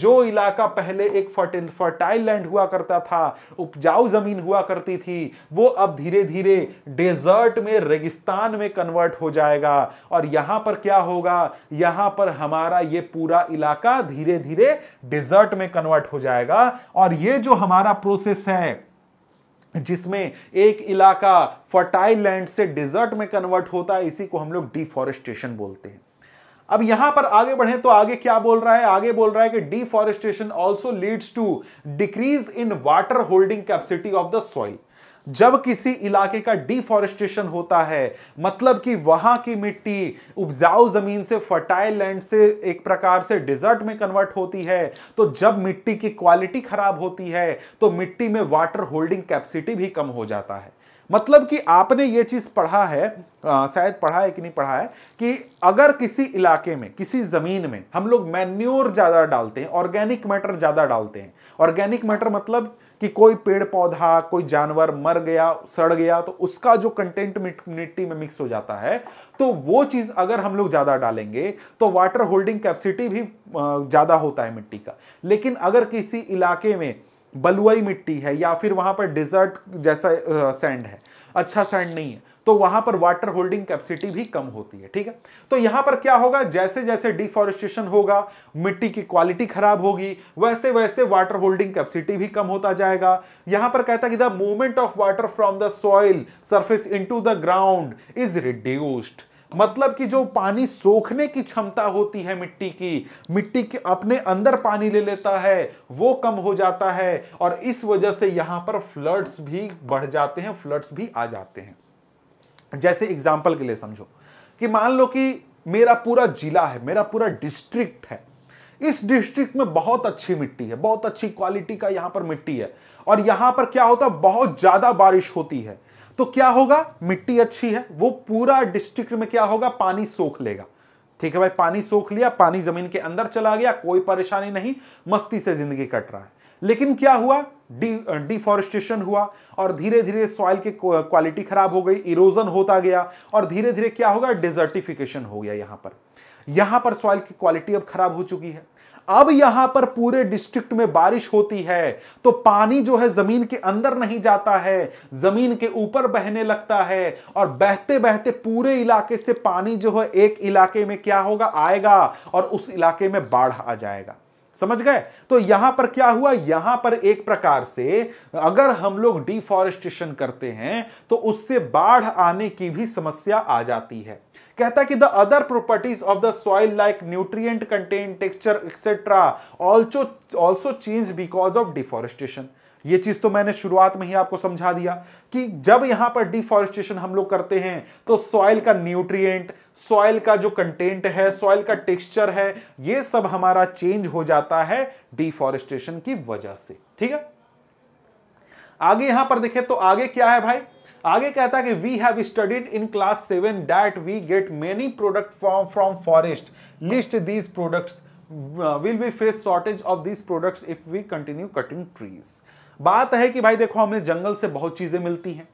जो इलाका पहले एक फर्टिल फर्टाइल लैंड हुआ करता था उपजाऊ जमीन हुआ करती थी वो अब धीरे धीरे डेजर्ट में रेगिस्तान में कन्वर्ट हो जाएगा और यहां पर क्या होगा यहां पर हमारा ये पूरा इलाका धीरे धीरे डेजर्ट में कन्वर्ट हो जाएगा और ये जो हमारा प्रोसेस है जिसमें एक इलाका फर्टाइल लैंड से डिजर्ट में कन्वर्ट होता है इसी को हम लोग डिफॉरेस्टेशन बोलते हैं अब यहां पर आगे बढ़े तो आगे क्या बोल रहा है आगे बोल रहा है कि deforestation also leads to decrease in water holding capacity of the soil जब किसी इलाके का डिफॉरेस्टेशन होता है मतलब कि वहां की मिट्टी उपजाऊ जमीन से फर्टाइल लैंड से एक प्रकार से डिजर्ट में कन्वर्ट होती है तो जब मिट्टी की क्वालिटी खराब होती है तो मिट्टी में वाटर होल्डिंग कैपेसिटी भी कम हो जाता है मतलब कि आपने ये चीज पढ़ा है शायद पढ़ा है कि नहीं पढ़ा है कि अगर किसी इलाके में किसी जमीन में हम लोग मैन्योर ज्यादा डालते हैं ऑर्गेनिक मैटर ज्यादा डालते हैं ऑर्गेनिक मैटर मतलब कि कोई पेड़ पौधा कोई जानवर मर गया सड़ गया तो उसका जो कंटेंट मिट्टी में मिक्स हो जाता है तो वो चीज अगर हम लोग ज्यादा डालेंगे तो वाटर होल्डिंग कैपेसिटी भी ज्यादा होता है मिट्टी का लेकिन अगर किसी इलाके में बलुआई मिट्टी है या फिर वहां पर डिजर्ट जैसा सैंड है अच्छा सैंड नहीं है तो वहां पर वाटर होल्डिंग कैपेसिटी भी कम होती है ठीक है तो यहां पर क्या होगा जैसे जैसे डिफॉरेस्टेशन होगा मिट्टी की क्वालिटी खराब होगी वैसे वैसे वाटर होल्डिंग कैपेसिटी भी कम होता जाएगा यहां पर कहता है कि the movement of water from the soil surface to the ground is reduced मतलब कि जो पानी सोखने की क्षमता होती है मिट्टी की मिट्टी के अपने अंदर पानी ले लेता है वो कम हो जाता है और इस वजह से यहां पर फ्लड्स भी बढ़ जाते हैं फ्लड्स भी आ जाते हैं जैसे एग्जाम्पल के लिए समझो कि मान लो कि मेरा पूरा जिला है मेरा पूरा डिस्ट्रिक्ट है इस डिस्ट्रिक्ट में बहुत अच्छी मिट्टी है बहुत अच्छी क्वालिटी का यहां पर मिट्टी है और यहां पर क्या होता है बहुत ज्यादा बारिश होती है तो क्या होगा मिट्टी अच्छी है वो पूरा डिस्ट्रिक्ट में क्या होगा पानी सोख लेगा ठीक है भाई पानी सोख लिया पानी जमीन के अंदर चला गया कोई परेशानी नहीं मस्ती से जिंदगी कट रहा है लेकिन क्या हुआ डी डिफॉरेस्टेशन हुआ और धीरे धीरे सॉइल की क्वालिटी खराब हो गई इरोजन होता गया और धीरे धीरे क्या होगा डिजर्टिफिकेशन हो गया यहां पर यहां पर सॉइल की क्वालिटी अब खराब हो चुकी है अब यहां पर पूरे डिस्ट्रिक्ट में बारिश होती है तो पानी जो है जमीन के अंदर नहीं जाता है जमीन के ऊपर बहने लगता है और बहते बहते पूरे इलाके से पानी जो है एक इलाके में क्या होगा आएगा और उस इलाके में बाढ़ आ जाएगा समझ गए तो यहां पर क्या हुआ यहां पर एक प्रकार से अगर हम लोग डिफॉरेस्टेशन करते हैं तो उससे बाढ़ आने की भी समस्या आ जाती है कहता है कि the other properties of the soil like nutrient content texture etcetera also also change because of deforestation ये चीज तो मैंने शुरुआत में ही आपको समझा दिया कि जब यहां पर डिफॉरेस्टेशन हम लोग करते हैं तो सॉइल का न्यूट्रिएंट सॉइल का जो कंटेंट है सॉइल का टेक्सचर है ये सब हमारा चेंज हो जाता है डिफॉरेस्टेशन की वजह से ठीक है आगे यहां पर देखें तो आगे क्या है भाई आगे कहता है कि we have studied in class seven that we get many product from from forest list these products will be face shortage of these products if we continue cutting trees बात है कि भाई देखो हमें जंगल से बहुत चीजें मिलती हैं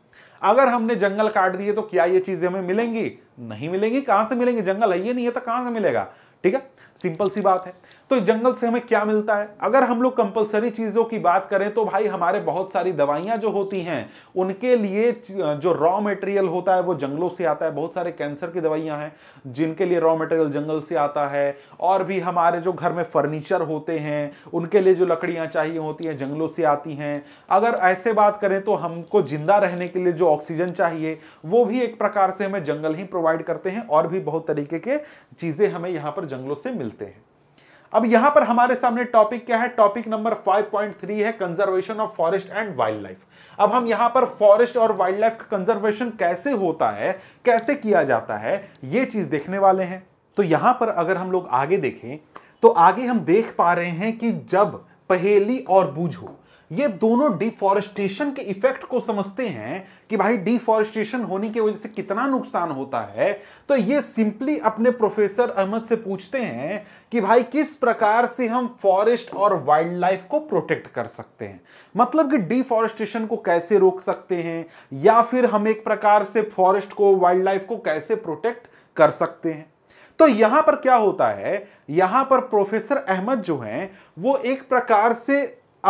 अगर हमने जंगल काट दिए तो क्या ये चीजें हमें मिलेंगी नहीं मिलेंगी कहां से मिलेंगी जंगल है ये नहीं है तो कहां से मिलेगा ठीक है सिंपल सी बात है तो जंगल से हमें क्या मिलता है अगर हम लोग कंपलसरी चीज़ों की बात करें तो भाई हमारे बहुत सारी दवाइयां जो होती हैं उनके लिए जो रॉ मटेरियल होता है वो जंगलों से आता है बहुत सारे कैंसर की दवाइयां हैं जिनके लिए रॉ मटेरियल जंगल से आता है और भी हमारे जो घर में फर्नीचर होते हैं उनके लिए जो लकड़ियां चाहिए होती हैं जंगलों से आती हैं अगर ऐसे बात करें तो हमको जिंदा रहने के लिए जो ऑक्सीजन चाहिए वो भी एक प्रकार से हमें जंगल ही प्रोवाइड करते हैं और भी बहुत तरीके के चीज़ें हमें यहाँ पर जंगलों से मिलते हैं अब यहां पर हमारे सामने टॉपिक क्या है टॉपिक नंबर 5.3 है conservation of forest and wildlife अब हम यहां पर फॉरेस्ट और वाइल्ड लाइफ का कंजर्वेशन कैसे होता है कैसे किया जाता है ये चीज देखने वाले हैं तो यहां पर अगर हम लोग आगे देखें तो आगे हम देख पा रहे हैं कि जब पहेली और बूझो ये दोनों डिफॉरेस्टेशन के इफेक्ट को समझते हैं कि भाई डिफॉरेस्टेशन होने की वजह से कितना नुकसान होता है तो ये सिंपली अपने प्रोफेसर अहमद से पूछते हैं कि भाई किस प्रकार से हम फॉरेस्ट और वाइल्ड लाइफ को प्रोटेक्ट कर सकते हैं मतलब कि डिफॉरेस्टेशन को कैसे रोक सकते हैं या फिर हम एक प्रकार से फॉरेस्ट को वाइल्ड लाइफ को कैसे प्रोटेक्ट कर सकते हैं तो यहां पर क्या होता है यहां पर प्रोफेसर अहमद जो हैं वो एक प्रकार से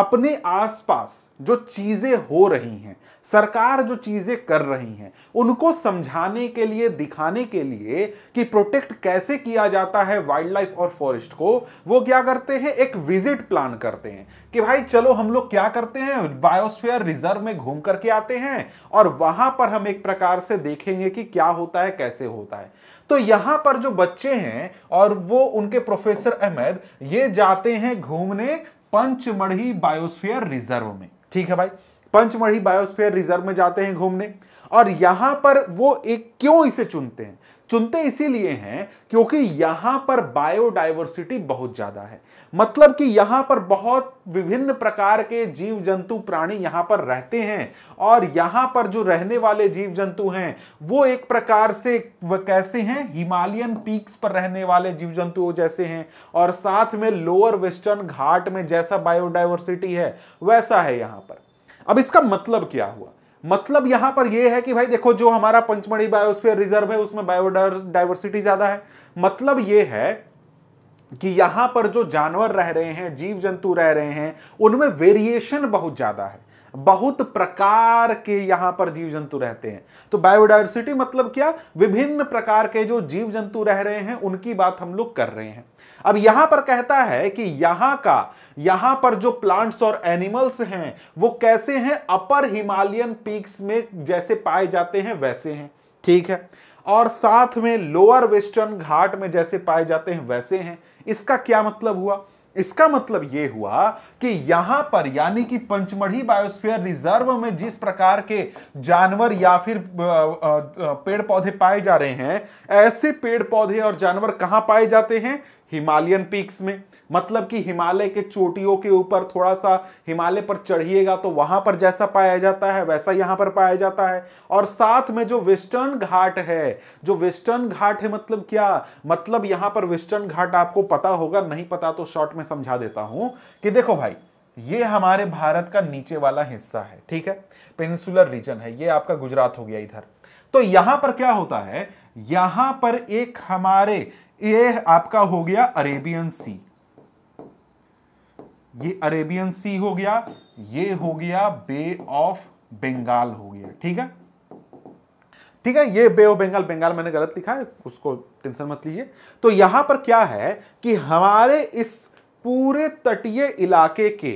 अपने आसपास जो चीज़ें हो रही हैं सरकार जो चीज़ें कर रही हैं उनको समझाने के लिए दिखाने के लिए कि प्रोटेक्ट कैसे किया जाता है वाइल्ड लाइफ और फॉरेस्ट को वो क्या करते हैं एक विजिट प्लान करते हैं कि भाई चलो हम लोग क्या करते हैं बायोस्फीयर रिजर्व में घूम करके आते हैं और वहां पर हम एक प्रकार से देखेंगे कि क्या होता है कैसे होता है तो यहां पर जो बच्चे हैं और वो उनके प्रोफेसर अहमद ये जाते हैं घूमने पंचमढ़ी बायोस्फीयर रिजर्व में ठीक है भाई पंचमढ़ी बायोस्फीयर रिजर्व में जाते हैं घूमने और यहां पर वो एक क्यों इसे चुनते हैं चुनते इसीलिए हैं क्योंकि यहां पर बायोडाइवर्सिटी बहुत ज्यादा है मतलब कि यहां पर बहुत विभिन्न प्रकार के जीव जंतु प्राणी यहां पर रहते हैं और यहां पर जो रहने वाले जीव जंतु हैं वो एक प्रकार से कैसे हैं हिमालयन पीक्स पर रहने वाले जीव जंतु जैसे हैं और साथ में लोअर वेस्टर्न घाट में जैसा बायोडाइवर्सिटी है वैसा है यहां पर अब इसका मतलब क्या हुआ मतलब यहां पर यह है कि भाई देखो जो हमारा पंचमढ़ी बायोस्फीयर रिजर्व है उसमें बायोडाइवर्सिटी ज्यादा है मतलब यह है कि यहां पर जो जानवर रह रहे हैं जीव जंतु रह रहे हैं उनमें वेरिएशन बहुत ज्यादा है बहुत प्रकार के यहां पर जीव जंतु रहते हैं तो बायोडाइवर्सिटी मतलब क्या विभिन्न प्रकार के जो जीव जंतु रह रहे हैं उनकी बात हम लोग कर रहे हैं अब यहां पर कहता है कि यहां का यहां पर जो प्लांट्स और एनिमल्स हैं वो कैसे हैं अपर हिमालयन पीक्स में जैसे पाए जाते हैं वैसे हैं ठीक है और साथ में लोअर वेस्टर्न घाट में जैसे पाए जाते हैं वैसे हैं इसका क्या मतलब हुआ इसका मतलब यह हुआ कि यहां पर यानी कि पंचमढ़ी बायोस्फीयर रिजर्व में जिस प्रकार के जानवर या फिर पेड़ पौधे पाए जा रहे हैं ऐसे पेड़ पौधे और जानवर कहां पाए जाते हैं हिमालयन पीक्स में मतलब कि हिमालय के चोटियों के ऊपर थोड़ा सा हिमालय पर चढ़िएगा तो वहां पर जैसा पाया जाता है वैसा यहां पर पाया जाता है और साथ में जो वेस्टर्न घाट है जो वेस्टर्न घाट है मतलब क्या मतलब यहां पर वेस्टर्न घाट आपको पता होगा नहीं पता तो शॉर्ट में समझा देता हूं कि देखो भाई ये हमारे भारत का नीचे वाला हिस्सा है ठीक है पेनिसुलर रीजन है ये आपका गुजरात हो गया इधर तो यहां पर क्या होता है यहां पर एक हमारे ये आपका हो गया अरेबियन सी ये अरेबियन सी हो गया ये हो गया बे ऑफ बंगाल हो गया ठीक है ठीक है ये बे ऑफ बंगाल बंगाल मैंने गलत लिखा है उसको टेंशन मत लीजिए तो यहां पर क्या है कि हमारे इस पूरे तटीय इलाके के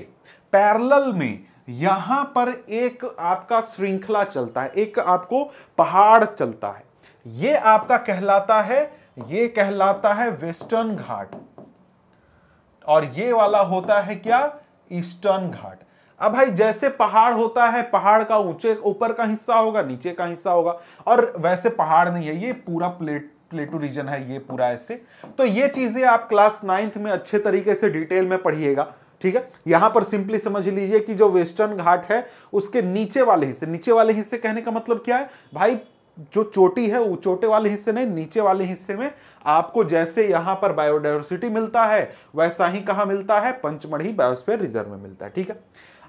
पैरल में यहां पर एक आपका श्रृंखला चलता है एक आपको पहाड़ चलता है ये आपका कहलाता है ये कहलाता है वेस्टर्न घाट और ये वाला होता है क्या ईस्टर्न घाट अब भाई जैसे पहाड़ होता है पहाड़ का ऊंचे ऊपर का हिस्सा होगा नीचे का हिस्सा होगा और वैसे पहाड़ नहीं है ये पूरा प्लेट प्लेटू रीजन है ये पूरा ऐसे तो ये चीजें आप क्लास नाइन्थ में अच्छे तरीके से डिटेल में पढ़िएगा ठीक है यहां पर सिंपली समझ लीजिए कि जो वेस्टर्न घाट है उसके नीचे वाले हिस्से नीचे वाले हिस्से कहने का मतलब क्या है भाई जो चोटी है वो चोटे वाले हिस्से नहीं नीचे वाले हिस्से में आपको जैसे यहां पर बायोडाइवर्सिटी मिलता है वैसा ही कहा मिलता है पंचमढ़ी बायोस्फेयर रिजर्व में मिलता है ठीक है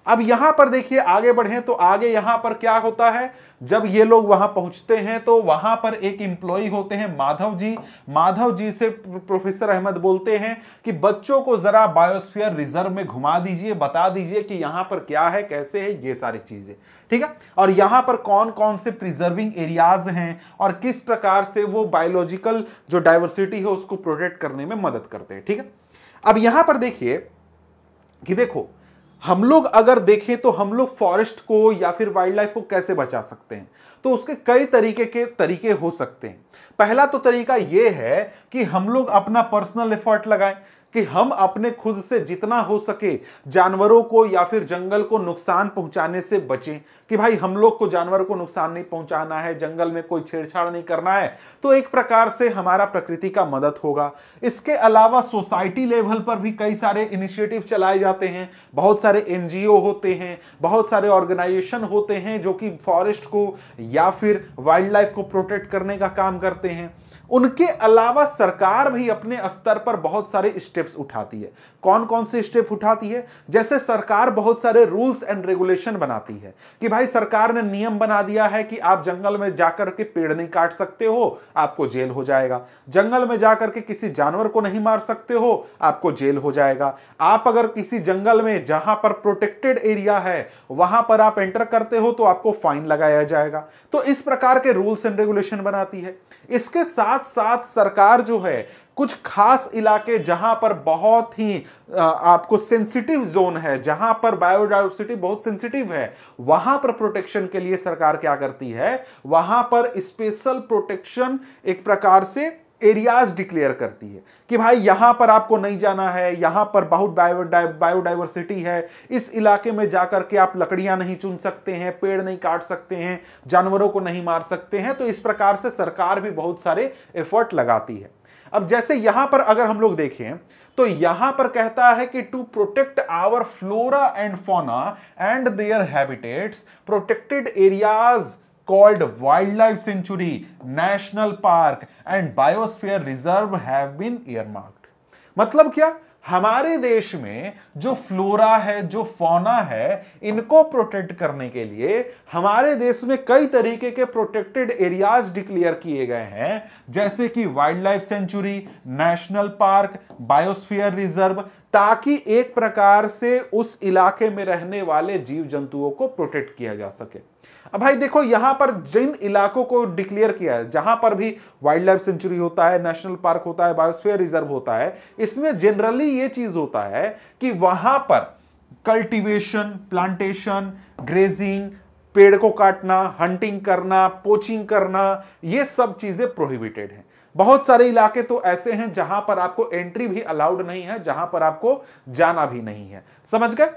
अब यहां पर देखिए आगे बढ़े तो आगे यहां पर क्या होता है जब ये लोग वहां पहुंचते हैं तो वहां पर एक इंप्लॉय होते हैं माधव जी माधव जी से प्रोफेसर अहमद बोलते हैं कि बच्चों को जरा बायोस्फीयर रिजर्व में घुमा दीजिए बता दीजिए कि यहां पर क्या है कैसे है ये सारी चीजें ठीक है और यहां पर कौन कौन से प्रिजर्विंग एरियाज हैं और किस प्रकार से वो बायोलॉजिकल जो डायवर्सिटी है उसको प्रोटेक्ट करने में मदद करते हैं ठीक है अब यहां पर देखिए कि देखो हम लोग अगर देखें तो हम लोग फॉरेस्ट को या फिर वाइल्ड लाइफ को कैसे बचा सकते हैं तो उसके कई तरीके के तरीके हो सकते हैं पहला तो तरीका यह है कि हम लोग अपना पर्सनल एफर्ट लगाएं कि हम अपने खुद से जितना हो सके जानवरों को या फिर जंगल को नुकसान पहुंचाने से बचें कि भाई हम लोग को जानवर को नुकसान नहीं पहुंचाना है जंगल में कोई छेड़छाड़ नहीं करना है तो एक प्रकार से हमारा प्रकृति का मदद होगा इसके अलावा सोसाइटी लेवल पर भी कई सारे इनिशिएटिव चलाए जाते हैं बहुत सारे एन होते हैं बहुत सारे ऑर्गेनाइजेशन होते हैं जो कि फॉरेस्ट को या फिर वाइल्ड लाइफ को प्रोटेक्ट करने का काम करते हैं उनके अलावा सरकार भी अपने स्तर पर बहुत सारे स्टेप्स उठाती है कौन कौन से स्टेप उठाती है जैसे सरकार बहुत सारे रूल्स एंड रेगुलेशन बनाती है कि भाई सरकार ने नियम बना दिया है कि आप जंगल में जाकर के पेड़ नहीं काट सकते हो आपको जेल हो जाएगा जंगल में जाकर के किसी जानवर को नहीं मार सकते हो आपको जेल हो जाएगा आप अगर किसी जंगल में जहां पर प्रोटेक्टेड एरिया है वहां पर आप एंटर करते हो तो आपको फाइन लगाया जाएगा तो इस प्रकार के रूल्स एंड रेगुलेशन बनाती है इसके साथ साथ सरकार जो है कुछ खास इलाके जहां पर बहुत ही आपको सेंसिटिव जोन है जहां पर बायोडाइवर्सिटी बहुत सेंसिटिव है वहां पर प्रोटेक्शन के लिए सरकार क्या करती है वहां पर स्पेशल प्रोटेक्शन एक प्रकार से एरियाज डिक्लेयर करती है कि भाई यहाँ पर आपको नहीं जाना है यहाँ पर बहुत बायोडाइवर्सिटी है इस इलाके में जाकर के आप लकड़ियाँ नहीं चुन सकते हैं पेड़ नहीं काट सकते हैं जानवरों को नहीं मार सकते हैं तो इस प्रकार से सरकार भी बहुत सारे एफर्ट लगाती है अब जैसे यहां पर अगर हम लोग देखें तो यहां पर कहता है कि to protect our flora and fauna and their habitats protected areas called wildlife sanctuary national park and biosphere reserve have been here मतलब क्या हमारे देश में जो फ्लोरा है जो फोना है इनको प्रोटेक्ट करने के लिए हमारे देश में कई तरीके के प्रोटेक्टेड एरियाज डिक्लेयर किए गए हैं जैसे कि wildlife sanctuary national park biosphere reserve ताकि एक प्रकार से उस इलाके में रहने वाले जीव जंतुओं को प्रोटेक्ट किया जा सके अब भाई देखो यहां पर जिन इलाकों को डिक्लेयर किया है जहां पर भी वाइल्ड लाइफ सेंचुरी होता है नेशनल पार्क होता है बायोस्फीयर रिजर्व होता है इसमें जनरली ये चीज होता है कि वहां पर कल्टीवेशन प्लांटेशन ग्रेजिंग पेड़ को काटना हंटिंग करना पोचिंग करना ये सब चीजें प्रोहिबिटेड हैं बहुत सारे इलाके तो ऐसे हैं जहां पर आपको एंट्री भी अलाउड नहीं है जहां पर आपको जाना भी नहीं है समझ गए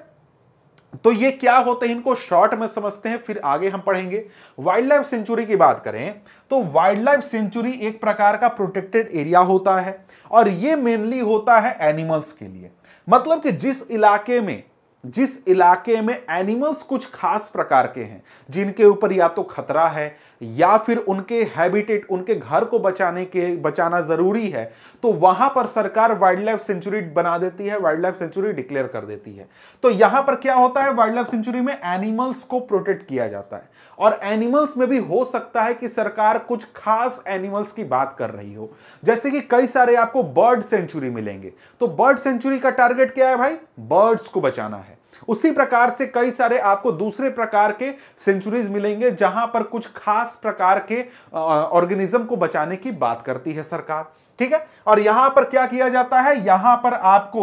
तो ये क्या होते हैं इनको शॉर्ट में समझते हैं फिर आगे हम पढ़ेंगे वाइल्ड लाइफ सेंचुरी की बात करें तो वाइल्ड लाइफ सेंचुरी एक प्रकार का प्रोटेक्टेड एरिया होता है और ये मेनली होता है एनिमल्स के लिए मतलब कि जिस इलाके में जिस इलाके में एनिमल्स कुछ खास प्रकार के हैं जिनके ऊपर या तो खतरा है या फिर उनके हैबिटेट उनके घर को बचाने के बचाना ज़रूरी है तो वहां पर सरकार वाइल्ड लाइफ सेंचुरी बना देती है वाइल्ड लाइफ सेंचुरी डिक्लेयर कर देती है तो यहां पर क्या होता है वाइल्ड लाइफ सेंचुरी में एनिमल्स को प्रोटेक्ट किया जाता है और एनिमल्स में भी हो सकता है कि सरकार कुछ खास एनिमल्स की बात कर रही हो जैसे कि कई सारे आपको बर्ड सेंचुरी मिलेंगे तो बर्ड सेंचुरी का टारगेट क्या है भाई बर्ड्स को बचाना है उसी प्रकार से कई सारे आपको दूसरे प्रकार के सेंचुरीज मिलेंगे जहां पर कुछ खास प्रकार के ऑर्गेनिज्म को बचाने की बात करती है सरकार ठीक है और यहां पर क्या किया जाता है यहां पर आपको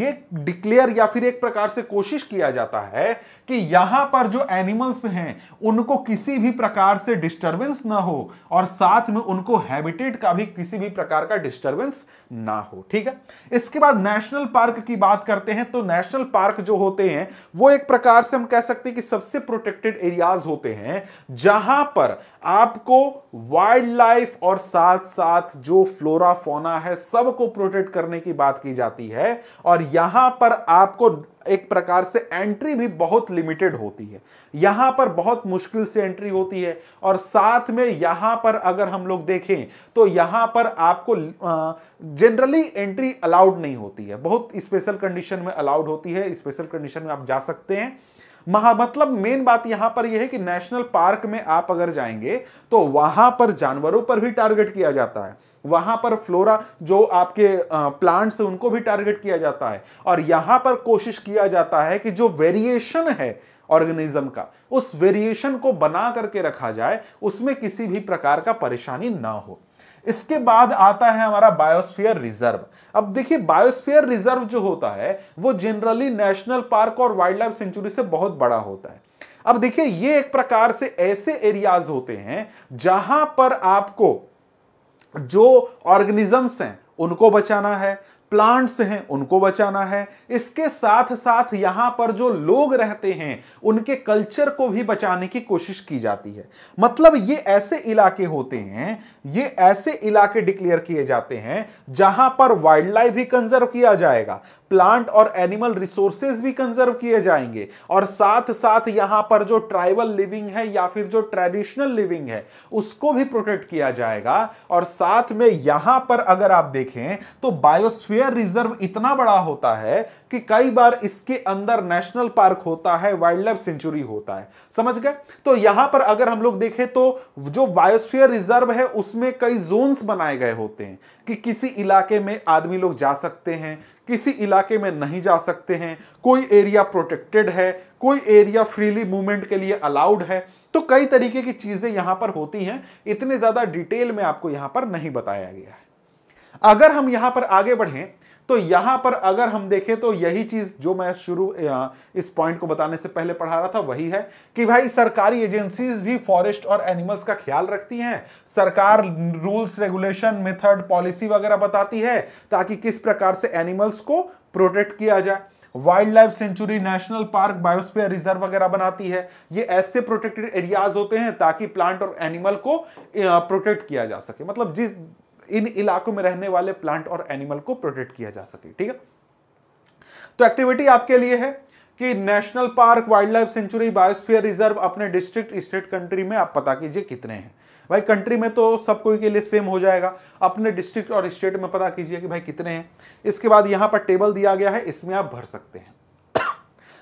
ये डिक्लेयर या फिर एक प्रकार से कोशिश किया जाता है कि यहां पर जो एनिमल्स हैं उनको किसी भी प्रकार से डिस्टरबेंस ना हो और साथ में उनको हैबिटेट का भी किसी भी प्रकार का डिस्टरबेंस ना हो ठीक है इसके बाद नेशनल पार्क की बात करते हैं तो नेशनल पार्क जो होते हैं वो एक प्रकार से हम कह सकते हैं कि सबसे प्रोटेक्टेड एरियाज होते हैं जहां पर आपको वाइल्ड लाइफ और साथ साथ जो फ्लोरा फोना है सबको प्रोटेक्ट करने की बात की जाती है और यहां पर आपको एक प्रकार से एंट्री भी बहुत लिमिटेड होती है यहां पर बहुत मुश्किल से एंट्री होती है और साथ में यहां पर अगर हम लोग देखें तो यहां पर आपको जनरली एंट्री अलाउड नहीं होती है बहुत स्पेशल कंडीशन में अलाउड होती है स्पेशल कंडीशन में आप जा सकते हैं महा मतलब मेन बात यहां पर यह है कि नेशनल पार्क में आप अगर जाएंगे तो वहां पर जानवरों पर भी टारगेट किया जाता है वहां पर फ्लोरा जो आपके प्लांट्स है उनको भी टारगेट किया जाता है और यहां पर कोशिश किया जाता है कि जो वेरिएशन है ऑर्गेनिज्म का उस वेरिएशन को बना करके रखा जाए उसमें किसी भी प्रकार का परेशानी ना हो इसके बाद आता है हमारा बायोस्फीयर रिजर्व अब देखिए बायोस्फीयर रिजर्व जो होता है वो जनरली नेशनल पार्क और वाइल्ड लाइफ सेंचुरी से बहुत बड़ा होता है अब देखिए ये एक प्रकार से ऐसे एरियाज होते हैं जहां पर आपको जो ऑर्गेनिजम्स हैं उनको बचाना है प्लांट्स हैं उनको बचाना है इसके साथ साथ यहां पर जो लोग रहते हैं उनके कल्चर को भी बचाने की कोशिश की जाती है मतलब ये ऐसे इलाके होते हैं ये ऐसे इलाके डिक्लेयर किए जाते हैं जहां पर वाइल्ड लाइफ भी कंजर्व किया जाएगा प्लांट और एनिमल रिसोर्सेज भी कंजर्व किए जाएंगे और साथ साथ यहां पर जो ट्राइबल लिविंग है या फिर जो ट्रेडिशनल लिविंग है उसको भी प्रोटेक्ट किया जाएगा और साथ में यहां पर अगर आप देखें तो बायोस्फीयर रिजर्व इतना बड़ा होता है कि कई बार इसके अंदर नेशनल पार्क होता है वाइल्ड लाइफ सेंचुरी होता है समझ गए तो यहां पर अगर हम लोग देखें तो जो बायोस्फियर रिजर्व है उसमें कई जोन्स बनाए गए होते हैं कि किसी इलाके में आदमी लोग जा सकते हैं किसी इलाके में नहीं जा सकते हैं कोई एरिया प्रोटेक्टेड है कोई एरिया फ्रीली मूवमेंट के लिए अलाउड है तो कई तरीके की चीज़ें यहां पर होती हैं इतने ज़्यादा डिटेल में आपको यहां पर नहीं बताया गया है अगर हम यहां पर आगे बढ़ें तो यहां पर अगर हम देखें तो यही चीज जो मैं शुरू इस पॉइंट को बताने से पहले पढ़ा रहा था वही है कि भाई सरकारी एजेंसीज भी फॉरेस्ट और एनिमल्स का ख्याल रखती हैं सरकार रूल्स रेगुलेशन मेथड पॉलिसी वगैरह बताती है ताकि किस प्रकार से एनिमल्स को प्रोटेक्ट किया जाए wildlife sanctuary national park biosphere reserve वगैरह बनाती है ये ऐसे प्रोटेक्टेड एरियाज होते हैं ताकि प्लांट और एनिमल को प्रोटेक्ट किया जा सके मतलब जिस इन इलाकों में रहने वाले प्लांट और एनिमल को प्रोटेक्ट किया जा सके ठीक है तो एक्टिविटी आपके लिए है कि national park wildlife sanctuary biosphere reserve अपने डिस्ट्रिक्ट स्टेट कंट्री में आप पता कीजिए कितने हैं भाई कंट्री में तो सब कोई के लिए सेम हो जाएगा अपने डिस्ट्रिक्ट और स्टेट में पता कीजिए कि भाई कितने हैं इसके बाद यहाँ पर टेबल दिया गया है इसमें आप भर सकते हैं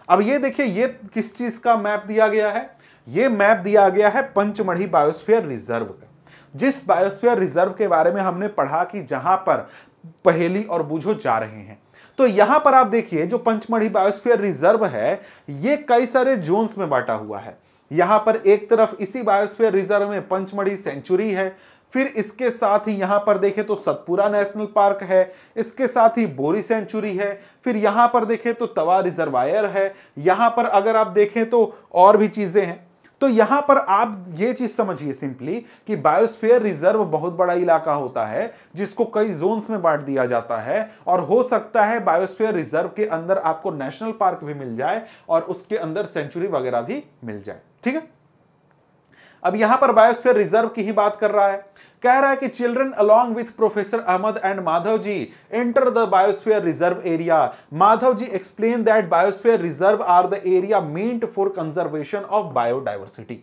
अब ये देखिए ये किस चीज़ का मैप दिया गया है ये मैप दिया गया है पंचमढ़ी बायोस्फीयर रिजर्व का जिस बायोस्फीयर रिजर्व के बारे में हमने पढ़ा कि जहां पर पहेली और बूझो जा रहे हैं तो यहां पर आप देखिए जो पंचमढ़ी बायोस्फीयर रिजर्व है ये कई सारे जोन्स में बांटा हुआ है यहां पर एक तरफ इसी बायोस्फीयर रिजर्व में पंचमढ़ी सेंचुरी है फिर इसके साथ ही यहां पर देखें तो सतपुरा नेशनल पार्क है इसके साथ ही बोरी सेंचुरी है फिर यहां पर देखें तो तवा रिजर्वायर है यहां पर अगर आप देखें तो और भी चीजें हैं तो यहां पर आप ये चीज समझिए सिंपली कि बायोस्फीयर रिजर्व बहुत बड़ा इलाका होता है जिसको कई जोन्स में बांट दिया जाता है और हो सकता है बायोस्फीयर रिजर्व के अंदर आपको नेशनल पार्क भी मिल जाए और उसके अंदर सेंचुरी वगैरह भी मिल जाए ठीक है अब यहां पर बायोस्फीयर रिजर्व की ही बात कर रहा है कह रहा है कि children along with professor Ahmad and Madhav ji enter the biosphere reserve area Madhav ji explain that biosphere reserve are the area meant for conservation of biodiversity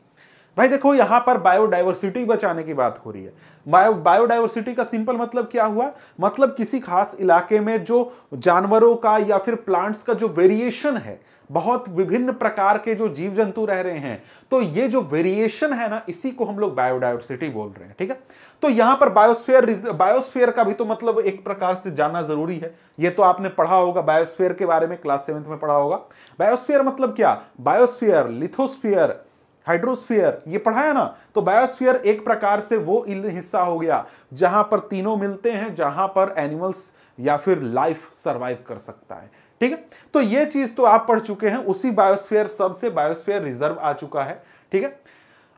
भाई देखो यहां पर बायोडाइवर्सिटी बचाने की बात हो रही है बायो बायोडाइवर्सिटी का सिंपल मतलब क्या हुआ मतलब किसी खास इलाके में जो जानवरों का या फिर प्लांट्स का जो वेरिएशन है बहुत विभिन्न प्रकार के जो जीव जंतु रह रहे हैं तो ये जो वेरिएशन है ना इसी को हम लोग बायोडाइवर्सिटी बोल रहे हैं ठीक है तो यहां पर बायोस्फीयर बायोस्फीयर का भी तो मतलब एक प्रकार से जानना जरूरी है ये तो आपने पढ़ा होगा बायोस्फीयर के बारे में क्लास सेवेंथ में पढ़ा होगा बायोस्फीयर मतलब क्या बायोस्फीयर लिथोस्फियर हाइड्रोस्फीयर ये पढ़ाया ना तो बायोस्फीयर एक प्रकार से वो हिस्सा हो गया जहां पर तीनों मिलते हैं जहां पर एनिमल्स या फिर लाइफ सरवाइव कर सकता है ठीक है तो ये चीज तो आप पढ़ चुके हैं उसी बायोस्फीयर सब से बायोस्फीयर रिजर्व आ चुका है ठीक है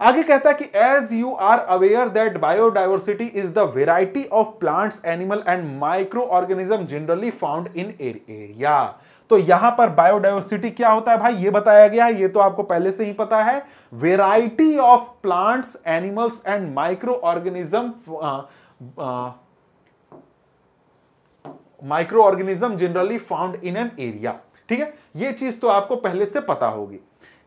आगे कहता है कि as you are aware that biodiversity is the variety of plants animal and microorganism generally found in area तो यहां पर बायोडाइवर्सिटी क्या होता है भाई ये बताया गया है ये तो आपको पहले से ही पता है variety of plants animals and microorganism microorganism generally found in an area ठीक है ये चीज तो आपको पहले से पता होगी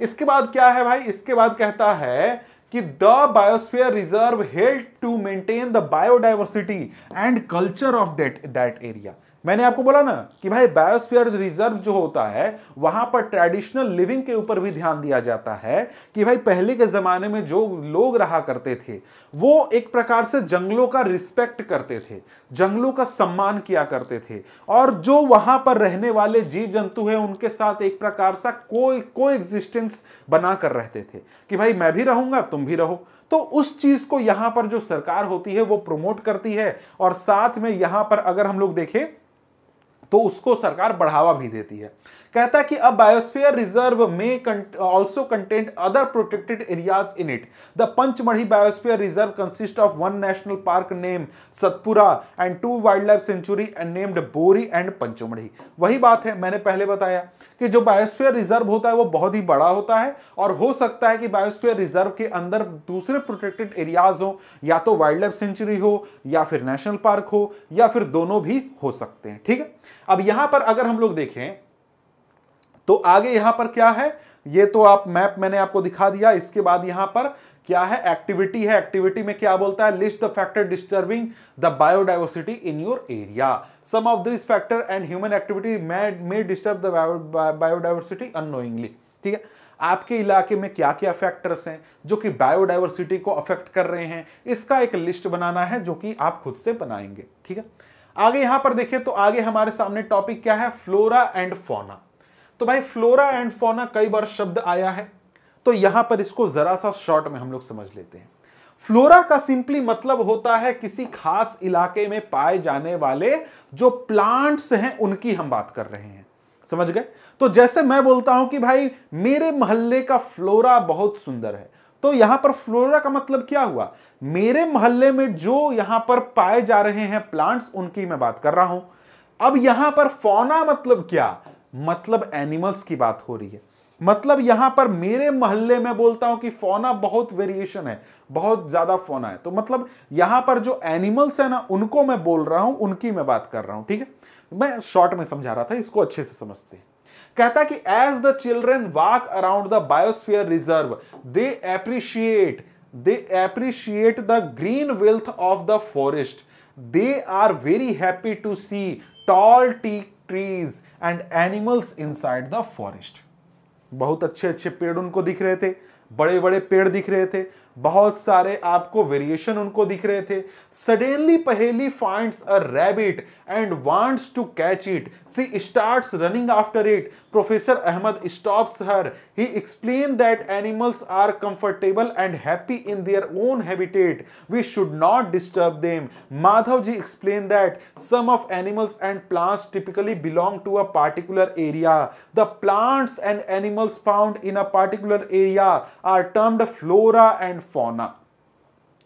इसके बाद क्या है भाई इसके बाद कहता है कि the biosphere reserve help to maintain the biodiversity and culture of that that area मैंने आपको बोला ना कि भाई बायोस्फीयर रिजर्व जो होता है वहां पर ट्रेडिशनल लिविंग के ऊपर भी ध्यान दिया जाता है कि भाई पहले के जमाने में जो लोग रहा करते थे वो एक प्रकार से जंगलों का रिस्पेक्ट करते थे जंगलों का सम्मान किया करते थे और जो वहां पर रहने वाले जीव जंतु हैं उनके साथ एक प्रकार सा कोई को एग्जिस्टेंस बना कर रहते थे कि भाई मैं भी रहूंगा तुम भी रहो तो उस चीज को यहां पर जो सरकार होती है वो प्रमोट करती है और साथ में यहां पर अगर हम लोग देखें तो उसको सरकार बढ़ावा भी देती है कहता है कि अब बायोस्फीयर रिजर्व में also content other protected areas in it the Pachmarhi biosphere reserve consist of one national park name Satpura and two wildlife sanctuary and named Bori and Pachmarhi वही बात है मैंने पहले बताया कि जो बायोस्फीयर रिजर्व होता है वो बहुत ही बड़ा होता है और हो सकता है कि बायोस्फीयर रिजर्व के अंदर दूसरे प्रोटेक्टेड एरियाज हो या तो वाइल्ड लाइफ सेंचुरी हो या फिर नेशनल पार्क हो या फिर दोनों भी हो सकते हैं ठीक है अब यहां पर अगर हम लोग देखें तो आगे यहां पर क्या है ये तो आप मैप मैंने आपको दिखा दिया इसके बाद यहां पर क्या है एक्टिविटी है एक्टिविटी में क्या बोलता है list the factor disturbing the biodiversity in your area some of this factor and human activity may disturb the biodiversity unknowingly ठीक है आपके इलाके में क्या क्या फैक्टर्स हैं जो कि बायोडाइवर्सिटी को अफेक्ट कर रहे हैं इसका एक लिस्ट बनाना है जो कि आप खुद से बनाएंगे ठीक है आगे यहां पर देखें तो आगे हमारे सामने टॉपिक क्या है फ्लोरा एंड फोना तो भाई फ्लोरा एंड फोना कई बार शब्द आया है तो यहां पर इसको जरा सा शॉर्ट में हम लोग समझ लेते हैं फ्लोरा का सिंपली मतलब होता है किसी खास इलाके में पाए जाने वाले जो प्लांट्स हैं उनकी हम बात कर रहे हैं समझ गए तो जैसे मैं बोलता हूं कि भाई मेरे मोहल्ले का फ्लोरा बहुत सुंदर है तो यहां पर फ्लोरा का मतलब क्या हुआ मेरे मोहल्ले में जो यहां पर पाए जा रहे हैं प्लांट्स उनकी मैं बात कर रहा हूं अब यहां पर फोना मतलब क्या मतलब एनिमल्स की बात हो रही है मतलब यहां पर मेरे मोहल्ले में बोलता हूं कि फोना बहुत वेरिएशन है बहुत ज्यादा फोना है तो मतलब यहां पर जो एनिमल्स है ना उनको मैं बोल रहा हूं उनकी मैं बात कर रहा हूं ठीक है मैं शॉर्ट में समझा रहा था इसको अच्छे से समझते हैं कहता कि as the children walk around the biosphere reserve they appreciate they appreciate the green wealth of the forest they are very happy to see tall tree and animals inside the forest बहुत अच्छे अच्छे पेड़ उनको दिख रहे थे बड़े बड़े पेड़ दिख रहे थे बहुत सारे आपको वेरिएशन उनको दिख रहे थे suddenly Paheli finds a rabbit and wants to catch it she starts running after it professor Ahmad stops her he explain that animals are comfortable and happy in their own habitat we should not disturb them Madhav ji explain that some of animals and plants typically belong to a particular area the plants and animals found in a particular area are termed flora and fauna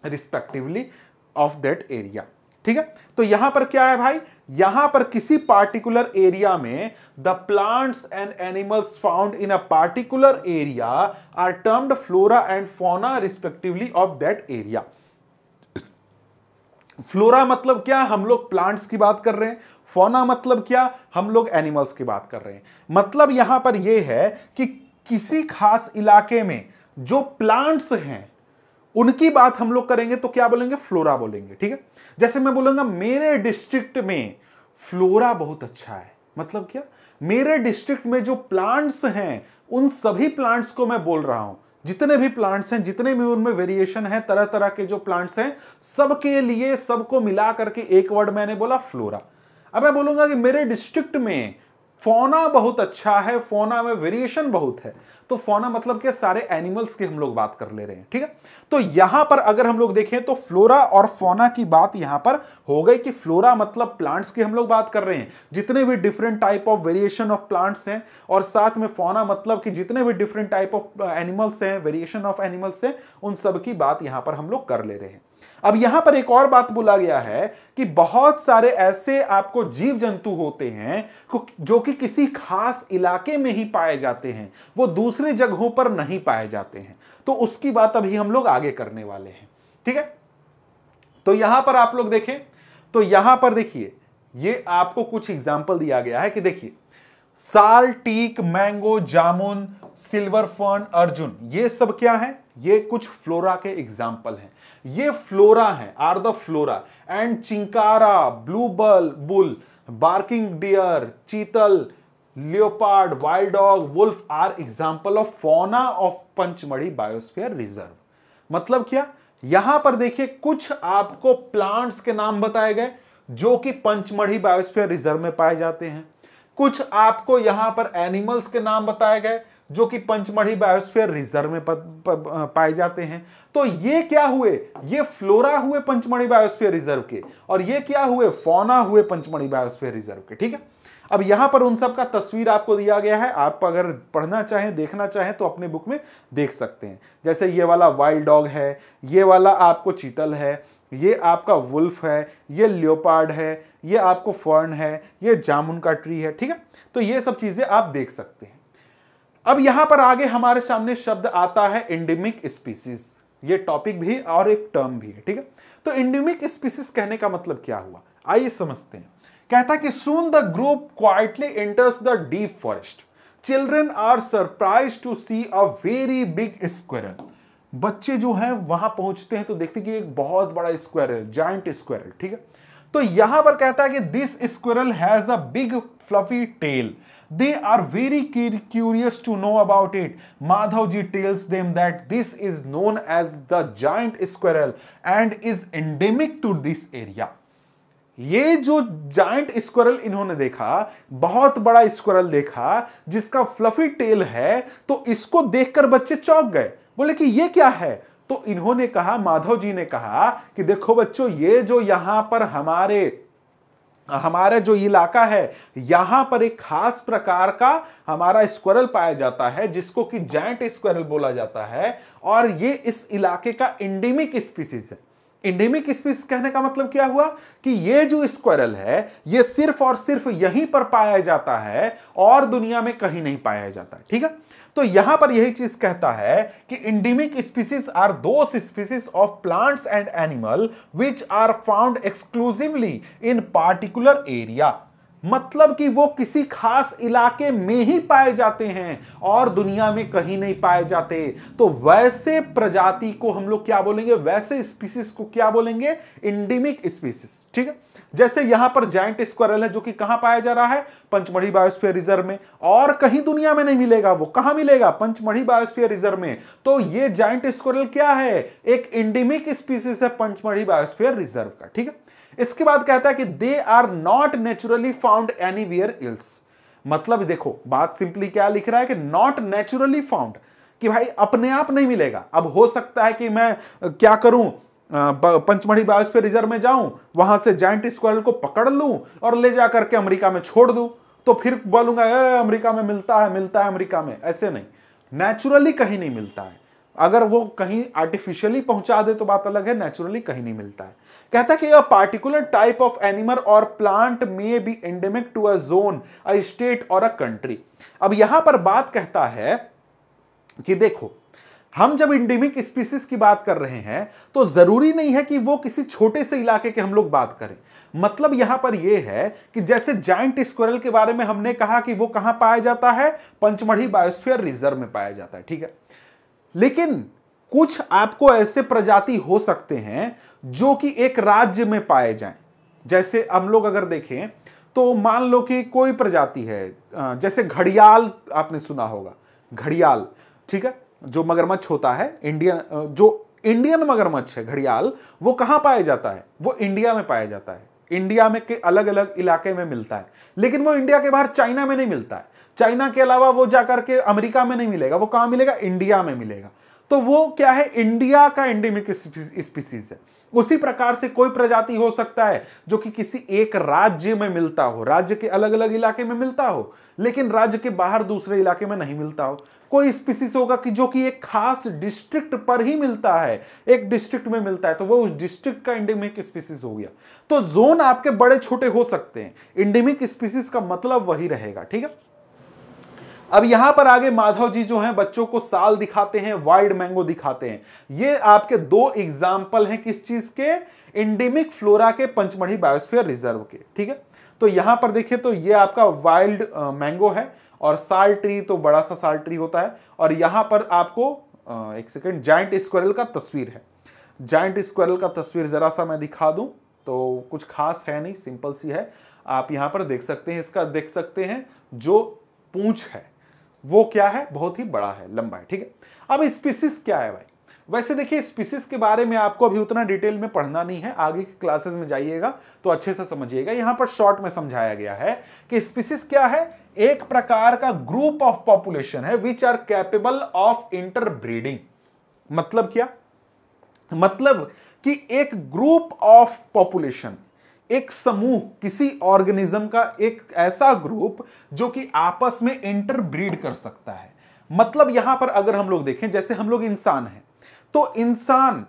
respectively of that area ठीक है तो यहां पर क्या है भाई यहां पर किसी पार्टिकुलर एरिया में the plants and animals found in a particular area are termed flora and fauna respectively of that area flora मतलब क्या हम लोग प्लांट्स की बात कर रहे हैं फोना मतलब क्या हम लोग एनिमल्स की बात कर रहे हैं मतलब यहां पर यह है कि किसी खास इलाके में जो प्लांट्स हैं उनकी बात हम लोग करेंगे तो क्या बोलेंगे फ्लोरा बोलेंगे ठीक है जैसे मैं बोलूंगा मेरे डिस्ट्रिक्ट में फ्लोरा बहुत अच्छा है मतलब क्या मेरे डिस्ट्रिक्ट में जो प्लांट्स हैं उन सभी प्लांट्स को मैं बोल रहा हूं जितने भी प्लांट्स हैं जितने भी उनमें वेरिएशन है तरह तरह के जो प्लांट्स हैं सबके लिए सबको मिला करके एक वर्ड मैंने बोला फ्लोरा अब मैं बोलूंगा कि मेरे डिस्ट्रिक्ट में फोना बहुत अच्छा है फोना में वेरिएशन बहुत है तो फोना मतलब के सारे एनिमल्स की हम लोग बात कर ले रहे हैं ठीक है तो यहां पर अगर हम लोग देखें तो फ्लोरा और फोना की बात यहां पर हो गई कि फ्लोरा मतलब प्लांट्स की हम लोग बात कर रहे हैं जितने भी different type of variation of plants हैं और साथ में फोना मतलब कि जितने भी डिफरेंट टाइप ऑफ एनिमल्स हैं वेरिएशन ऑफ एनिमल्स हैं उन सब की बात यहां पर हम लोग कर ले रहे हैं अब यहां पर एक और बात बोला गया है कि बहुत सारे ऐसे आपको जीव जंतु होते हैं जो कि किसी खास इलाके में ही पाए जाते हैं वो दूसरे जगहों पर नहीं पाए जाते हैं तो उसकी बात अभी हम लोग आगे करने वाले हैं ठीक है तो यहां पर आप लोग देखें तो यहां पर देखिए ये आपको कुछ एग्जाम्पल दिया गया है कि देखिए sal teak mango jamun silver fern arjun ये सब क्या है ये कुछ फ्लोरा के एग्जाम्पल हैं ये फ्लोरा है are the flora and chinkara blue bull bull barking deer chital leopard wild dog wolf are example of fauna of Pachmarhi biosphere reserve मतलब क्या यहां पर देखिए कुछ आपको प्लांट्स के नाम बताए गए जो कि पंचमढ़ी बायोस्फीयर रिजर्व में पाए जाते हैं कुछ आपको यहां पर एनिमल्स के नाम बताए गए जो कि पंचमढ़ी बायोस्फीयर रिजर्व में पाए जाते हैं तो ये क्या हुए ये फ्लोरा हुए पंचमढ़ी बायोस्फीयर रिजर्व के और ये क्या हुए फौना हुए पंचमढ़ी बायोस्फीयर रिजर्व के ठीक है अब यहां पर उन सब का तस्वीर आपको दिया गया है आप अगर पढ़ना चाहें देखना चाहें तो अपने बुक में देख सकते हैं जैसे ये वाला वाइल्ड डॉग है ये वाला आपको चीतल है ये आपका वुल्फ है ये लियोपार्ड है ये आपको फर्न है ये जामुन का ट्री है ठीक है तो ये सब चीज़ें आप देख सकते हैं अब यहां पर आगे हमारे सामने शब्द आता है इंडिमिक स्पीसीज ये टॉपिक भी और एक टर्म भी है ठीक है तो इंडिमिक स्पीसीज कहने का मतलब क्या हुआ आइए समझते हैं कहता है कि soon the group quietly enters the deep forest children are surprise to see a very big squirrel बच्चे जो हैं वहां पहुंचते हैं तो देखते कि एक बहुत बड़ा स्क्वेरल जॉइंट स्क्वेरल ठीक है तो यहां पर कहता है कि this squirrel has a big fluffy tail they are very curious to know about it Madhav ji tells them that this is known as the giant squirrel and is endemic to this area ये जो जॉइंट स्क्वरल इन्होंने देखा बहुत बड़ा स्क्वरल देखा जिसका फ्लफी टेल है तो इसको देखकर बच्चे चौंक गए बोले कि ये क्या है तो इन्होंने कहा माधव जी ने कहा कि देखो बच्चों ये जो यहां पर हमारे हमारा जो इलाका है यहां पर एक खास प्रकार का हमारा स्क्वरल पाया जाता है जिसको कि जैंट स्क्वरल बोला जाता है और ये इस इलाके का इंडेमिक स्पीसीज है इंडेमिक स्पीसीज कहने का मतलब क्या हुआ कि ये जो स्क्वरल है ये सिर्फ और सिर्फ यहीं पर पाया जाता है और दुनिया में कहीं नहीं पाया जाता ठीक है तो यहां पर यही चीज कहता है कि endemic species are those species of plants and animal which are found exclusively in particular area मतलब कि वो किसी खास इलाके में ही पाए जाते हैं और दुनिया में कहीं नहीं पाए जाते तो वैसे प्रजाति को हम लोग क्या बोलेंगे वैसे स्पीसीज को क्या बोलेंगे इंडिमिक स्पीसीज ठीक है जैसे यहां पर जाइंट स्क्वायरल है जो कि कहां पाया जा रहा है पंचमढ़ी बायोस्फीयर रिजर्व में और कहीं दुनिया में नहीं मिलेगा वो कहां मिलेगा पंचमढ़ी बायोस्फीयर रिजर्व में तो ये जॉइंट स्क्वायरल क्या है एक इंडिमिक स्पीसीज है पंचमढ़ी बायोस्फीयर रिजर्व का ठीक है इसके बाद कहता है कि they are not naturally found anywhere else मतलब देखो बात सिंपली क्या लिख रहा है कि नॉट नेचुरली फाउंड कि भाई अपने आप नहीं मिलेगा अब हो सकता है कि मैं क्या करूं पंचमढ़ी बायोस्फीयर रिजर्व में जाऊं वहां से जाइंट स्क्वायरल को पकड़ लूं और ले जा करके अमेरिका में छोड़ दूं तो फिर बोलूंगा अमेरिका में मिलता है मिलता है अमेरिका में ऐसे नहीं नेचुरली कहीं नहीं मिलता है अगर वो कहीं आर्टिफिशियली पहुंचा दे तो बात अलग है नेचुरली कहीं नहीं मिलता है कहता कि a particular type of animal or plant may be endemic to a zone a state or a country अब यहां पर बात कहता है कि देखो हम जब इंडेमिक स्पीसीज की बात कर रहे हैं तो जरूरी नहीं है कि वो किसी छोटे से इलाके के हम लोग बात करें मतलब यहां पर यह है कि जैसे जाइंट स्क्वेरल के बारे में हमने कहा कि वो कहां पाया जाता है पंचमढ़ी बायोस्फीयर रिजर्व में पाया जाता है ठीक है लेकिन कुछ आपको ऐसे प्रजाति हो सकते हैं जो कि एक राज्य में पाए जाए जैसे हम लोग अगर देखें तो मान लो कि कोई प्रजाति है जैसे घड़ियाल आपने सुना होगा घड़ियाल ठीक है जो मगरमच्छ होता है इंडियन जो इंडियन मगरमच्छ है घड़ियाल वो कहां पाया जाता है वो इंडिया में पाया जाता है इंडिया में के अलग अलग इलाके में मिलता है लेकिन वो इंडिया के बाहर चाइना में नहीं मिलता है चाइना के अलावा वो जाकर के अमेरिका में नहीं मिलेगा वो कहां मिलेगा इंडिया में मिलेगा तो वो क्या है इंडिया का एंडेमिक स्पीसीज है उसी प्रकार से कोई प्रजाति हो सकता है जो कि किसी एक राज्य में मिलता हो राज्य के अलग अलग इलाके में मिलता हो लेकिन राज्य के बाहर दूसरे इलाके में नहीं मिलता हो कोई स्पीसीज होगा कि जो कि एक खास डिस्ट्रिक्ट पर ही मिलता है एक डिस्ट्रिक्ट में मिलता है तो वो उस डिस्ट्रिक्ट का इंडेमिक स्पीसीज हो गया तो जोन आपके बड़े छोटे हो सकते हैं इंडेमिक स्पीसीज का मतलब वही रहेगा ठीक है अब यहां पर आगे माधव जी जो हैं बच्चों को साल दिखाते हैं वाइल्ड मैंगो दिखाते हैं ये आपके दो एग्जाम्पल हैं किस चीज के इंडेमिक फ्लोरा के पंचमढ़ी बायोस्फीयर रिजर्व के ठीक है तो यहां पर देखिए तो ये आपका वाइल्ड मैंगो है और साल ट्री तो बड़ा सा साल ट्री होता है और यहां पर आपको एक सेकेंड जाइंट स्क्वेरल का तस्वीर है जाइंट स्क्वेरल का तस्वीर जरा सा मैं दिखा दूं तो कुछ खास है नहीं सिंपल सी है आप यहां पर देख सकते हैं इसका देख सकते हैं जो पूछ है वो क्या है बहुत ही बड़ा है लंबा है ठीक है अब स्पीसीस क्या है भाई वैसे देखिए स्पीसीस के बारे में आपको अभी उतना डिटेल में पढ़ना नहीं है आगे की क्लासेस में जाइएगा तो अच्छे से समझिएगा यहां पर शॉर्ट में समझाया गया है कि स्पीसीस क्या है एक प्रकार का ग्रुप ऑफ पॉपुलेशन है which are capable of interbreeding मतलब क्या मतलब कि एक ग्रुप ऑफ पॉपुलेशन एक समूह किसी ऑर्गेनिज्म का एक ऐसा ग्रुप जो कि आपस में इंटरब्रीड कर सकता है मतलब यहां पर अगर हम लोग देखें जैसे हम लोग इंसान हैं तो इंसान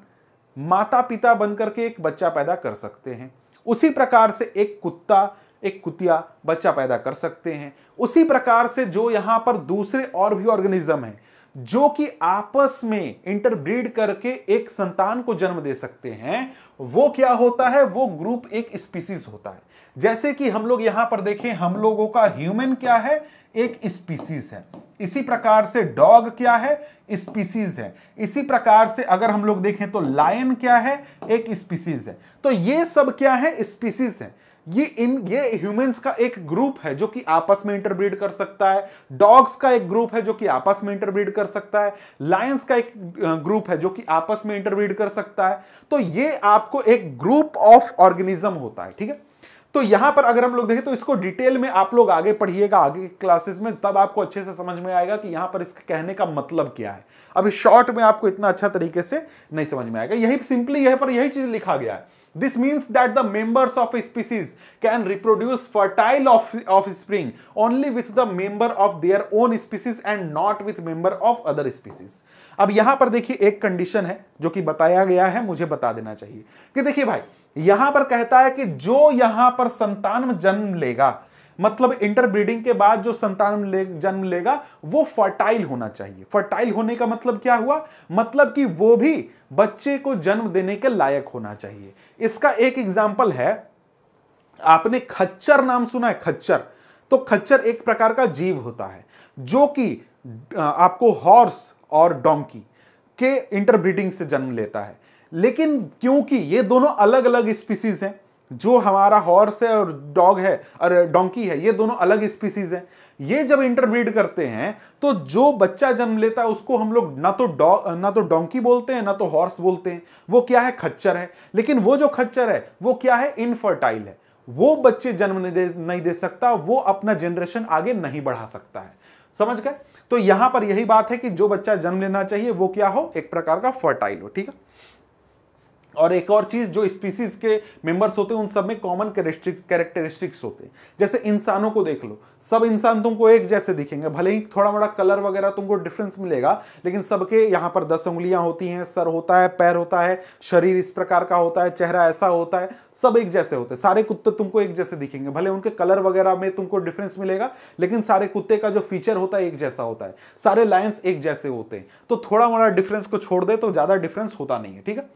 माता पिता बनकर के एक बच्चा पैदा कर सकते हैं उसी प्रकार से एक कुत्ता एक कुतिया बच्चा पैदा कर सकते हैं उसी प्रकार से जो यहां पर दूसरे और भी ऑर्गेनिज्म हैं जो कि आपस में इंटरब्रीड करके एक संतान को जन्म दे सकते हैं वो क्या होता है वो ग्रुप एक स्पीसीज होता है जैसे कि हम लोग यहां पर देखें हम लोगों का ह्यूमन क्या है एक स्पीसीज है इसी प्रकार से डॉग क्या है स्पीसीज है इसी प्रकार से अगर हम लोग देखें तो लायन क्या है एक स्पीसीज है तो ये सब क्या है स्पीसीज है ये इन ये ह्यूमंस का एक ग्रुप है जो कि आपस में इंटरब्रीड कर सकता है डॉग्स का एक ग्रुप है जो कि आपस में इंटरब्रीड कर सकता है लायंस का एक ग्रुप है जो कि आपस में इंटरब्रीड कर सकता है तो ये आपको एक ग्रुप ऑफ ऑर्गेनिज्म होता है ठीक है तो यहां पर अगर हम लोग देखें तो इसको डिटेल में आप लोग आगे पढ़िएगा आगे की क्लासेस में तब आपको अच्छे से समझ में आएगा कि यहां पर इसके कहने का मतलब क्या है अभी शॉर्ट में आपको इतना अच्छा तरीके से नहीं समझ में आएगा यही सिंपली यह पर यही चीज लिखा गया है This means that the members of a species can reproduce fertile offspring only with the member of their own species and not with member of other species. अब यहां पर देखिए एक कंडीशन है जो कि बताया गया है मुझे बता देना चाहिए कि देखिए भाई यहां पर कहता है कि जो यहां पर संतान जन्म लेगा मतलब इंटरब्रीडिंग के बाद जो संतान ले, जन्म लेगा वो फर्टाइल होना चाहिए फर्टाइल होने का मतलब क्या हुआ मतलब कि वो भी बच्चे को जन्म देने के लायक होना चाहिए इसका एक एग्जाम्पल है आपने खच्चर नाम सुना है खच्चर तो खच्चर एक प्रकार का जीव होता है जो कि आपको हॉर्स और डोंकी के इंटरब्रीडिंग से जन्म लेता है लेकिन क्योंकि ये दोनों अलग अलग स्पीसीज हैं जो हमारा हॉर्स है और डॉग है और डोंकी है ये दोनों अलग स्पीसीज हैं ये जब इंटरब्रीड करते हैं तो जो बच्चा जन्म लेता है उसको हम लोग ना तो डॉ ना तो डोंकी बोलते हैं ना तो हॉर्स बोलते हैं वो क्या है खच्चर है लेकिन वो जो खच्चर है वो क्या है इनफर्टाइल है वो बच्चे जन्म नहीं दे नहीं दे सकता वो अपना जनरेशन आगे नहीं बढ़ा सकता है समझ गए तो यहां पर यही बात है कि जो बच्चा जन्म लेना चाहिए वो क्या हो एक प्रकार का फर्टाइल हो ठीक है और एक और चीज़ जो स्पीसीज के मेंबर्स होते हैं उन सब में कॉमन कैरेक्टरिस्टिक्स होते हैं जैसे इंसानों को देख लो सब इंसान तुमको एक जैसे दिखेंगे भले ही थोड़ा मोड़ा कलर वगैरह तुमको डिफरेंस मिलेगा लेकिन सबके यहाँ पर दस उंगलियाँ होती हैं सर होता है पैर होता है शरीर इस प्रकार का होता है चेहरा ऐसा होता है सब एक जैसे होते हैं सारे कुत्ते तुमको एक जैसे दिखेंगे भले उनके कलर वगैरह में तुमको डिफरेंस मिलेगा लेकिन सारे कुत्ते का जो फीचर होता है एक जैसा होता है सारे लाइन्स एक जैसे होते हैं तो थोड़ा मोड़ा डिफरेंस को छोड़ दे तो ज़्यादा डिफरेंस होता नहीं है ठीक है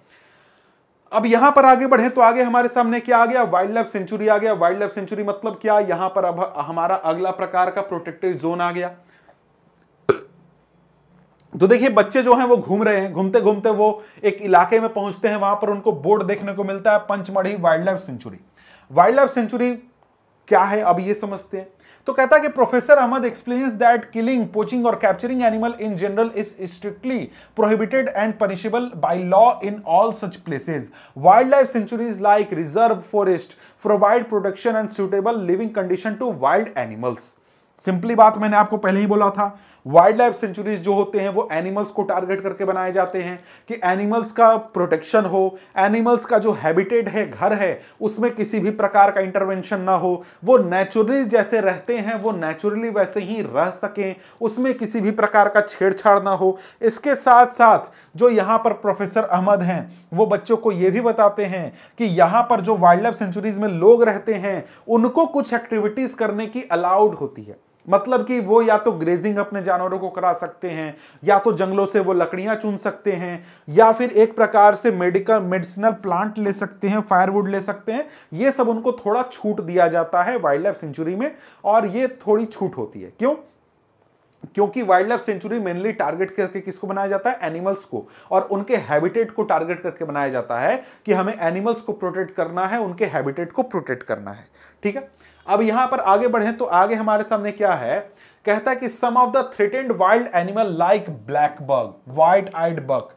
अब यहां पर आगे बढ़े तो आगे हमारे सामने क्या आ गया वाइल्ड लाइफ सेंचुरी आ गया वाइल्ड लाइफ सेंचुरी मतलब क्या यहां पर अब हमारा अगला प्रकार का प्रोटेक्टेड जोन आ गया तो देखिए बच्चे जो हैं वो घूम रहे हैं घूमते घूमते वो एक इलाके में पहुंचते हैं वहां पर उनको बोर्ड देखने को मिलता है Pachmarhi wildlife sanctuary wildlife sanctuary क्या है अब ये समझते हैं तो कहता है कि professor Ahmad explains that killing poaching or capturing animal in general is strictly prohibited and punishable by law in all such places wildlife sanctuaries like reserve forest provide protection and suitable living condition to wild animals simply बात मैंने आपको पहले ही बोला था वाइल्ड लाइफ सेंचुरीज जो होते हैं वो एनिमल्स को टारगेट करके बनाए जाते हैं कि एनिमल्स का प्रोटेक्शन हो एनिमल्स का जो हैबिटेट है घर है उसमें किसी भी प्रकार का इंटरवेंशन ना हो वो नेचुरली जैसे रहते हैं वो नेचुरली वैसे ही रह सकें उसमें किसी भी प्रकार का छेड़छाड़ ना हो इसके साथ साथ जो यहाँ पर प्रोफेसर अहमद हैं वो बच्चों को ये भी बताते हैं कि यहाँ पर जो वाइल्ड लाइफ सेंचुरीज में लोग रहते हैं उनको कुछ एक्टिविटीज़ करने की अलाउड होती है मतलब कि वो या तो ग्रेजिंग अपने जानवरों को करा सकते हैं या तो जंगलों से वो लकड़ियां चुन सकते हैं या फिर एक प्रकार से मेडिकल मेडिसिनल प्लांट ले सकते हैं फायरवुड ले सकते हैं ये सब उनको थोड़ा छूट दिया जाता है वाइल्ड लाइफ सेंचुरी में और ये थोड़ी छूट होती है क्यों क्योंकि wildlife sanctuary mainly target करके किसको बनाया जाता है एनिमल्स को और उनके हैबिटेट को टारगेट करके बनाया जाता है कि हमें एनिमल्स को प्रोटेक्ट करना है उनके हैबिटेट को प्रोटेक्ट करना है ठीक है अब यहां पर आगे बढ़े तो आगे हमारे सामने क्या है कहता है कि some of the threatened wild animal like black buck white eyed buck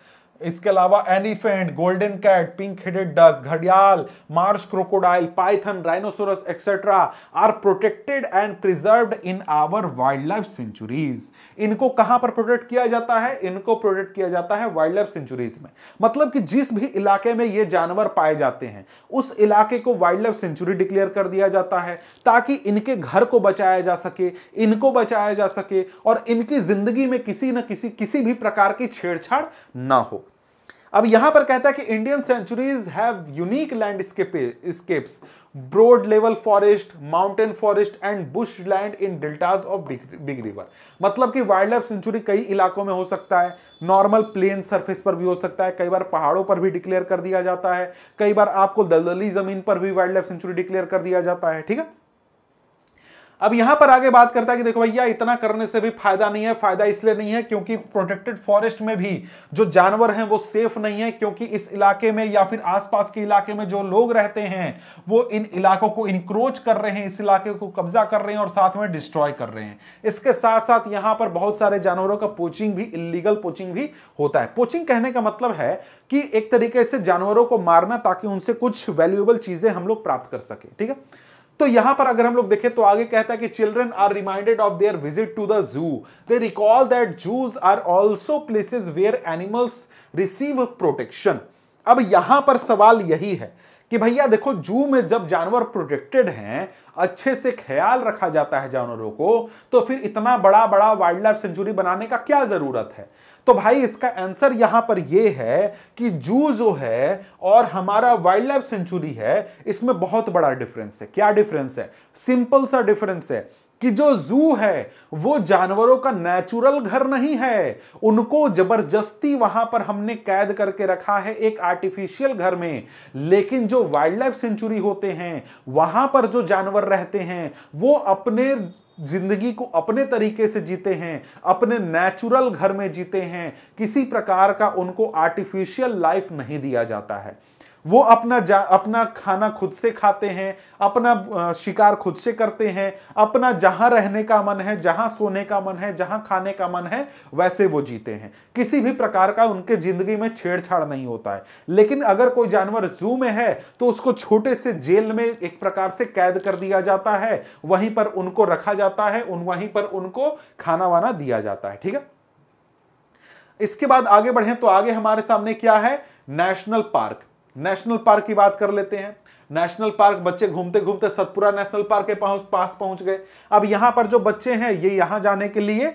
इसके अलावा elephant golden cat pink headed duck घड़ियाल marsh crocodile python rhinoceros etcetera are protected and preserved in our wildlife sanctuaries इनको कहां पर प्रोटेक्ट किया जाता है इनको प्रोटेक्ट किया जाता है वाइल्ड लाइफ सेंचुरीज में मतलब कि जिस भी इलाके में ये जानवर पाए जाते हैं उस इलाके को वाइल्ड लाइफ सेंचुरी डिक्लेयर कर दिया जाता है ताकि इनके घर को बचाया जा सके इनको बचाया जा सके और इनकी जिंदगी में किसी न किसी किसी भी प्रकार की छेड़छाड़ ना हो अब यहां पर कहता है कि Indian sanctuaries have unique landscapes broad level forest mountain forest and bush land in deltas of big river मतलब कि वाइल्ड लाइफ सेंचुरी कई इलाकों में हो सकता है नॉर्मल प्लेन सरफेस पर भी हो सकता है कई बार पहाड़ों पर भी डिक्लेयर कर दिया जाता है कई बार आपको दलदली जमीन पर भी वाइल्ड लाइफ सेंचुरी डिक्लेयर कर दिया जाता है ठीक है अब यहां पर आगे बात करता है कि देखो भैया इतना करने से भी फायदा नहीं है फायदा इसलिए नहीं है क्योंकि प्रोटेक्टेड फॉरेस्ट में भी जो जानवर हैं वो सेफ नहीं है क्योंकि इस इलाके में या फिर आसपास के इलाके में जो लोग रहते हैं वो इन इलाकों को इंक्रोच कर रहे हैं इस इलाके को कब्जा कर रहे हैं और साथ में डिस्ट्रॉय कर रहे हैं इसके साथ साथ यहां पर बहुत सारे जानवरों का पोचिंग भी इलीगल पोचिंग भी होता है पोचिंग कहने का मतलब है कि एक तरीके से जानवरों को मारना ताकि उनसे कुछ वैल्यूएबल चीजें हम लोग प्राप्त कर सके ठीक है तो यहां पर अगर हम लोग देखें तो आगे कहता है कि children are reminded of their visit to the zoo they recall that zoos are also places where animals receive protection अब यहां पर सवाल यही है कि भैया देखो जू में जब जानवर प्रोटेक्टेड हैं अच्छे से ख्याल रखा जाता है जानवरों को तो फिर इतना बड़ा बड़ा वाइल्ड लाइफ सेंचुरी बनाने का क्या जरूरत है तो भाई इसका आंसर यहां पर यह है कि जू जो है और हमारा वाइल्ड लाइफ सेंचुरी है इसमें बहुत बड़ा डिफरेंस है क्या डिफरेंस है सिंपल सा डिफरेंस है कि जो जू है वो जानवरों का नेचुरल घर नहीं है उनको जबरदस्ती वहां पर हमने कैद करके रखा है एक आर्टिफिशियल घर में लेकिन जो वाइल्ड लाइफ सेंचुरी होते हैं वहां पर जो जानवर रहते हैं वो अपने जिंदगी को अपने तरीके से जीते हैं अपने नेचुरल घर में जीते हैं किसी प्रकार का उनको आर्टिफिशियल लाइफ नहीं दिया जाता है वो अपना जा अपना खाना खुद से खाते हैं अपना शिकार खुद से करते हैं अपना जहां रहने का मन है जहां सोने का मन है जहां खाने का मन है वैसे वो जीते हैं किसी भी प्रकार का उनके जिंदगी में छेड़छाड़ नहीं होता है लेकिन अगर कोई जानवर जू में है तो उसको छोटे से जेल में एक प्रकार से कैद कर दिया जाता है वहीं पर उनको रखा जाता है उन वहीं पर उनको खाना वाना दिया जाता है ठीक है इसके बाद आगे बढ़े तो आगे हमारे सामने क्या है नेशनल पार्क नेशनल पार्क की बात कर लेते हैं नेशनल पार्क बच्चे घूमते घूमते सतपुरा नेशनल पार्क के पास पहुंच गए अब यहां पर जो बच्चे हैं ये यहां जाने के लिए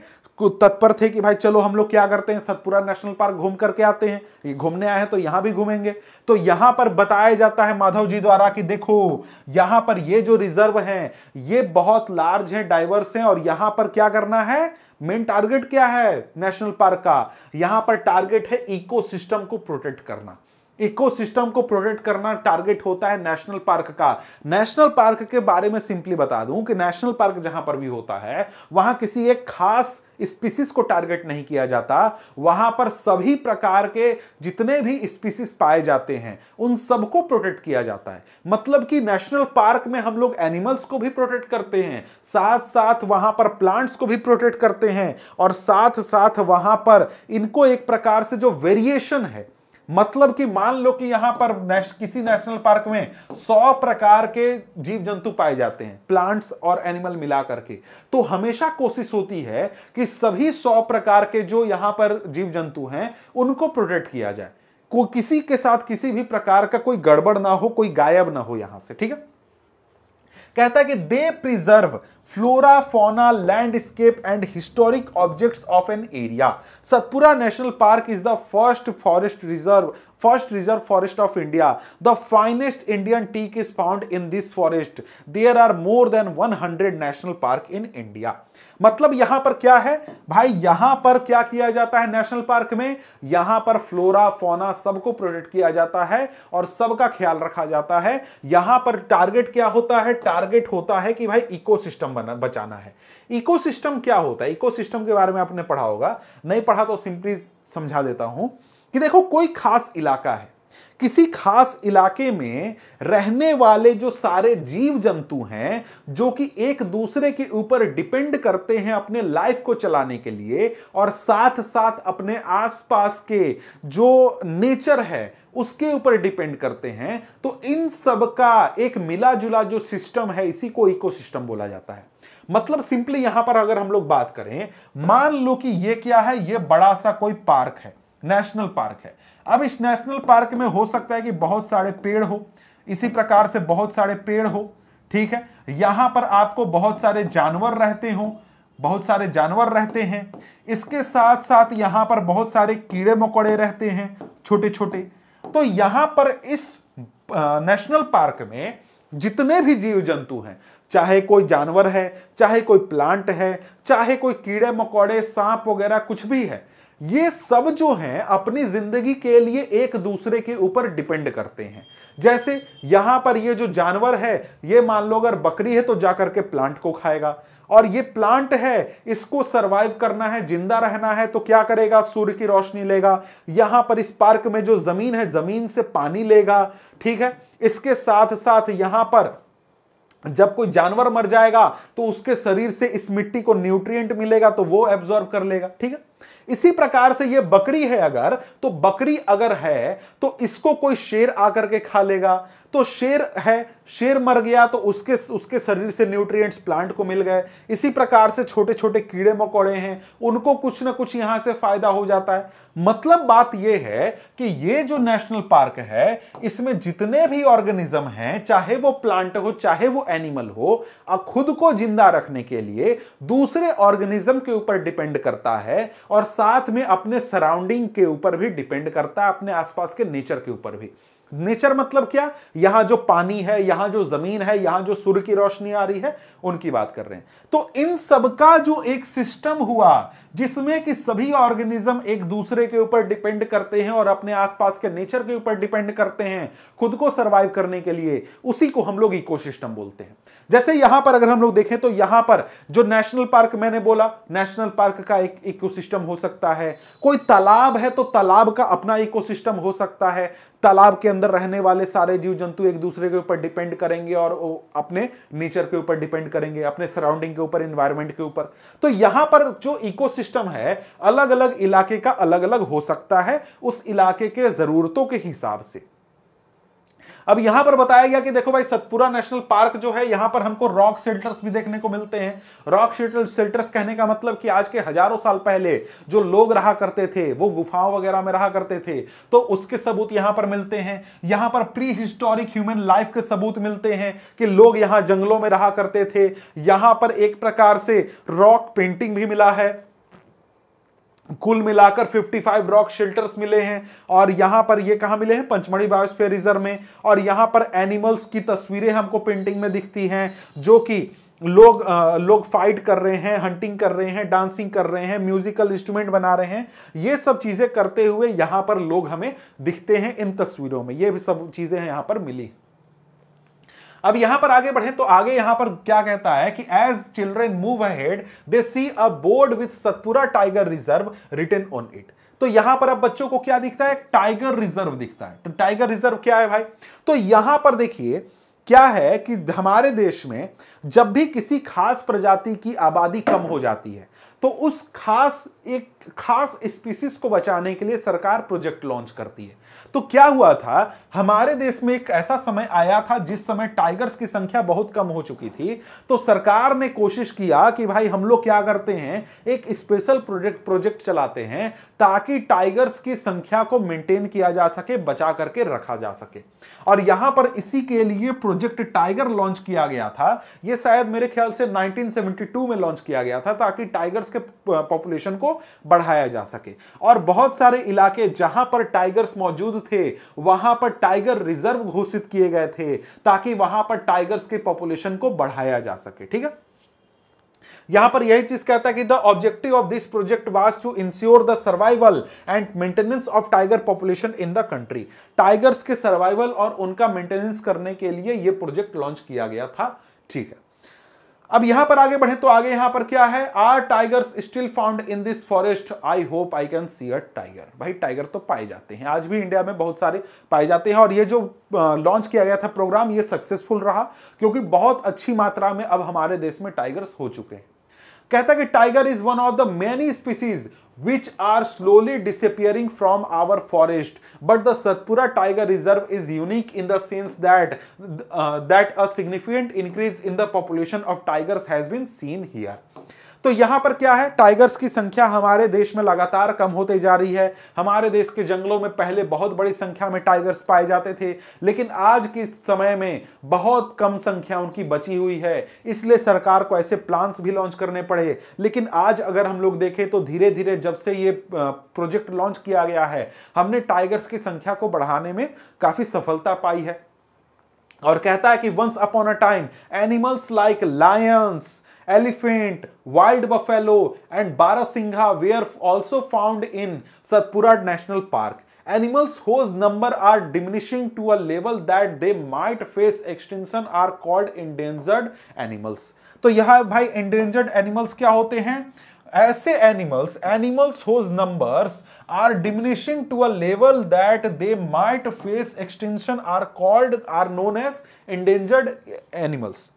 तत्पर थे कि भाई चलो हम लोग क्या करते हैं सतपुरा नेशनल पार्क घूम करके आते हैं ये घूमने आए हैं तो यहां भी घूमेंगे तो यहां पर बताया जाता है माधव जी द्वारा कि देखो यहां पर ये जो रिजर्व है ये बहुत लार्ज है डाइवर्स है और यहां पर क्या करना है मेन टारगेट क्या है नेशनल पार्क का यहां पर टारगेट है इकोसिस्टम को प्रोटेक्ट करना इकोसिस्टम को प्रोटेक्ट करना टारगेट होता है नेशनल पार्क का नेशनल पार्क के बारे में सिंपली बता दूं कि नेशनल पार्क जहां पर भी होता है वहां किसी एक खास स्पीसीज को टारगेट नहीं किया जाता वहां पर सभी प्रकार के जितने भी स्पीसीज पाए जाते हैं उन सबको प्रोटेक्ट किया जाता है मतलब कि नेशनल पार्क में हम लोग एनिमल्स को भी प्रोटेक्ट करते हैं साथ साथ वहां पर प्लांट्स को भी प्रोटेक्ट करते हैं और साथ साथ वहां पर इनको एक प्रकार से जो वेरिएशन है मतलब कि मान लो कि यहां पर नेश, किसी नेशनल पार्क में 100 प्रकार के जीव जंतु पाए जाते हैं प्लांट्स और एनिमल मिला करके तो हमेशा कोशिश होती है कि सभी 100 प्रकार के जो यहां पर जीव जंतु हैं उनको प्रोटेक्ट किया जाए को किसी के साथ किसी भी प्रकार का कोई गड़बड़ ना हो कोई गायब ना हो यहां से ठीक है कहता है कि they preserve flora fauna landscape and historic objects of an area Satpura national park is the first forest reserve first reserve forest of India the finest Indian teak is found in this forest. There are more than 100 national park in India मतलब यहां पर क्या है भाई यहां पर क्या किया जाता है नेशनल पार्क में यहां पर फ्लोरा फोना सबको प्रोटेक्ट किया जाता है और सबका ख्याल रखा जाता है यहां पर टारगेट क्या होता है टारगेट होता है कि भाई इकोसिस्टम बना बचाना है इकोसिस्टम क्या होता है इकोसिस्टम के बारे में आपने पढ़ा होगा नहीं पढ़ा तो सिंपली समझा देता हूं कि देखो कोई खास इलाका है किसी खास इलाके में रहने वाले जो सारे जीव जंतु हैं जो कि एक दूसरे के ऊपर डिपेंड करते हैं अपने लाइफ को चलाने के लिए और साथ साथ अपने आसपास के जो नेचर है उसके ऊपर डिपेंड करते हैं तो इन सब का एक मिला जुला जो सिस्टम है इसी को इकोसिस्टम बोला जाता है मतलब सिंपली यहां पर अगर हम लोग बात करें मान लो कि ये क्या है ये बड़ा सा कोई पार्क है नेशनल पार्क है अब इस नेशनल पार्क में हो सकता है कि बहुत सारे पेड़ हो इसी प्रकार से बहुत सारे पेड़ हो ठीक है यहां पर आपको बहुत सारे जानवर रहते हो बहुत सारे जानवर रहते हैं इसके साथ साथ यहां पर बहुत सारे कीड़े मकोड़े रहते हैं छोटे छोटे तो यहां पर इस नेशनल पार्क में जितने भी जीव जंतु हैं चाहे कोई जानवर है चाहे कोई प्लांट है चाहे कोई कीड़े मकोड़े सांप वगैरह कुछ भी है ये सब जो हैं अपनी जिंदगी के लिए एक दूसरे के ऊपर डिपेंड करते हैं जैसे यहां पर ये जो जानवर है ये मान लो अगर बकरी है तो जाकर के प्लांट को खाएगा और ये प्लांट है इसको सरवाइव करना है जिंदा रहना है तो क्या करेगा सूर्य की रोशनी लेगा यहां पर इस पार्क में जो जमीन है जमीन से पानी लेगा ठीक है इसके साथ साथ यहां पर जब कोई जानवर मर जाएगा तो उसके शरीर से इस मिट्टी को न्यूट्रिएंट मिलेगा तो वो एब्जॉर्ब कर लेगा ठीक है इसी प्रकार से ये बकरी है अगर तो बकरी अगर है तो इसको कोई शेर आकर के खा लेगा तो शेर है शेर मर गया तो उसके उसके शरीर से न्यूट्रिएंट्स प्लांट को मिल गए इसी प्रकार से छोटे छोटे कीड़े मकोड़े हैं उनको कुछ ना कुछ यहां से फायदा हो जाता है मतलब बात यह है कि ये जो नेशनल पार्क है इसमें जितने भी ऑर्गेनिज्म हैं चाहे वो प्लांट हो चाहे वो एनिमल हो खुद को जिंदा रखने के लिए दूसरे ऑर्गेनिज्म के ऊपर डिपेंड करता है और साथ में अपने सराउंडिंग के ऊपर भी डिपेंड करता है अपने आसपास के नेचर के ऊपर भी नेचर मतलब क्या यहां जो पानी है यहां जो जमीन है यहां जो सूर्य की रोशनी आ रही है उनकी बात कर रहे हैं तो इन सब का जो एक सिस्टम हुआ जिसमें कि सभी ऑर्गेनिज्म एक दूसरे के ऊपर डिपेंड करते हैं और अपने आसपास के नेचर के ऊपर डिपेंड करते हैं खुद को सर्वाइव करने के लिए उसी को हम लोग इकोसिस्टम बोलते हैं जैसे यहां पर अगर हम लोग देखें तो यहां पर जो नेशनल पार्क मैंने बोला नेशनल पार्क का एक इकोसिस्टम हो सकता है कोई तालाब है तो तालाब का अपना इकोसिस्टम हो सकता है तालाब के अंदर रहने वाले सारे जीव जंतु एक दूसरे के ऊपर डिपेंड करेंगे और अपने नेचर के ऊपर डिपेंड करेंगे अपने सराउंडिंग के ऊपर इन्वायरमेंट के ऊपर तो यहां पर जो इकोसिस्टम है अलग अलग इलाके का अलग अलग हो सकता है उस इलाके के जरूरतों के हिसाब से अब यहां पर बताया गया कि देखो भाई सतपुरा नेशनल पार्क जो है यहां पर हमको रॉक शेल्टर्स भी देखने को मिलते हैं रॉक शेल्टर्स कहने का मतलब कि आज के हजारों साल पहले जो लोग रहा करते थे वो गुफाओं वगैरह में रहा करते थे तो उसके सबूत यहां पर मिलते हैं यहां पर प्री हिस्टोरिक ह्यूमन लाइफ के सबूत मिलते हैं कि लोग यहां जंगलों में रहा करते थे यहां पर एक प्रकार से रॉक पेंटिंग भी मिला है कुल मिलाकर 55 रॉक शेल्टर्स मिले हैं और यहां पर ये कहा मिले हैं पंचमढ़ी बायोस्फीयर रिजर्व में और यहां पर एनिमल्स की तस्वीरें हमको पेंटिंग में दिखती हैं जो कि लोग आ, लोग फाइट कर रहे हैं हंटिंग कर रहे हैं डांसिंग कर रहे हैं म्यूजिकल इंस्ट्रूमेंट बना रहे हैं ये सब चीजें करते हुए यहां पर लोग हमें दिखते हैं इन तस्वीरों में ये भी सब चीजें यहां पर मिली अब यहां पर आगे बढ़े तो आगे यहां पर क्या कहता है कि as children move ahead they see a board with Satpura tiger reserve return on it तो यहां पर अब बच्चों को क्या दिखता है टाइगर रिजर्व दिखता है तो टाइगर रिजर्व क्या है भाई तो यहां पर देखिए क्या है कि हमारे देश में जब भी किसी खास प्रजाति की आबादी कम हो जाती है तो उस खास एक खास स्पीसीज को बचाने के लिए सरकार प्रोजेक्ट लॉन्च करती है तो क्या हुआ था हमारे देश में एक ऐसा समय आया था जिस समय टाइगर्स की संख्या बहुत कम हो चुकी थी तो सरकार ने कोशिश किया कि भाई हम लोग क्या करते हैं एक स्पेशल प्रोजेक्ट प्रोजेक्ट चलाते हैं ताकि टाइगर्स की संख्या को मेंटेन किया जा सके बचा करके रखा जा सके और यहां पर इसी के लिए प्रोजेक्ट टाइगर लॉन्च किया गया था यह शायद मेरे ख्याल से 1972 में लॉन्च किया गया था ताकि टाइगर्स के पॉपुलेशन को बढ़ाया जा सके और बहुत सारे इलाके जहां पर टाइगर्स मौजूद थे वहां पर टाइगर रिजर्व घोषित किए गए थे ताकि वहां पर टाइगर्स के पॉपुलेशन को बढ़ाया जा सके ठीक है यहां पर यही चीज कहता है कि the objective of this project was to ensure the survival and maintenance of tiger population in the country tigers के सर्वाइवल और उनका मेंटेनेंस करने के लिए यह प्रोजेक्ट लॉन्च किया गया था ठीक है अब यहां पर आगे बढ़े तो आगे यहां पर क्या है are tigers still found in this forest I hope I can see a tiger भाई टाइगर तो पाए जाते हैं आज भी इंडिया में बहुत सारे पाए जाते हैं और ये जो लॉन्च किया गया था प्रोग्राम ये सक्सेसफुल रहा क्योंकि बहुत अच्छी मात्रा में अब हमारे देश में टाइगर्स हो चुके हैं कहता है कि tiger is one of the many species which are slowly disappearing from our forest. But the Satpura Tiger Reserve is unique in the sense that, uh, that a significant increase in the population of tigers has been seen here. तो यहां पर क्या है टाइगर्स की संख्या हमारे देश में लगातार कम होते जा रही है हमारे देश के जंगलों में पहले बहुत बड़ी संख्या में टाइगर्स पाए जाते थे लेकिन आज के समय में बहुत कम संख्या उनकी बची हुई है इसलिए सरकार को ऐसे प्लान्स भी लॉन्च करने पड़े लेकिन आज अगर हम लोग देखें तो धीरे धीरे जब से ये प्रोजेक्ट लॉन्च किया गया है हमने टाइगर्स की संख्या को बढ़ाने में काफी सफलता पाई है और कहता है कि once upon a time animals like lions elephant wild buffalo and barasingha were are also found in Satpura national park animals whose number are diminishing to a level that they might face extension are called endangered animals तो यह भाई इंडेंजर्ड एनिमल्स क्या होते हैं ऐसे animals animals whose numbers are diminishing to a level that they might face extension are called are known as endangered animals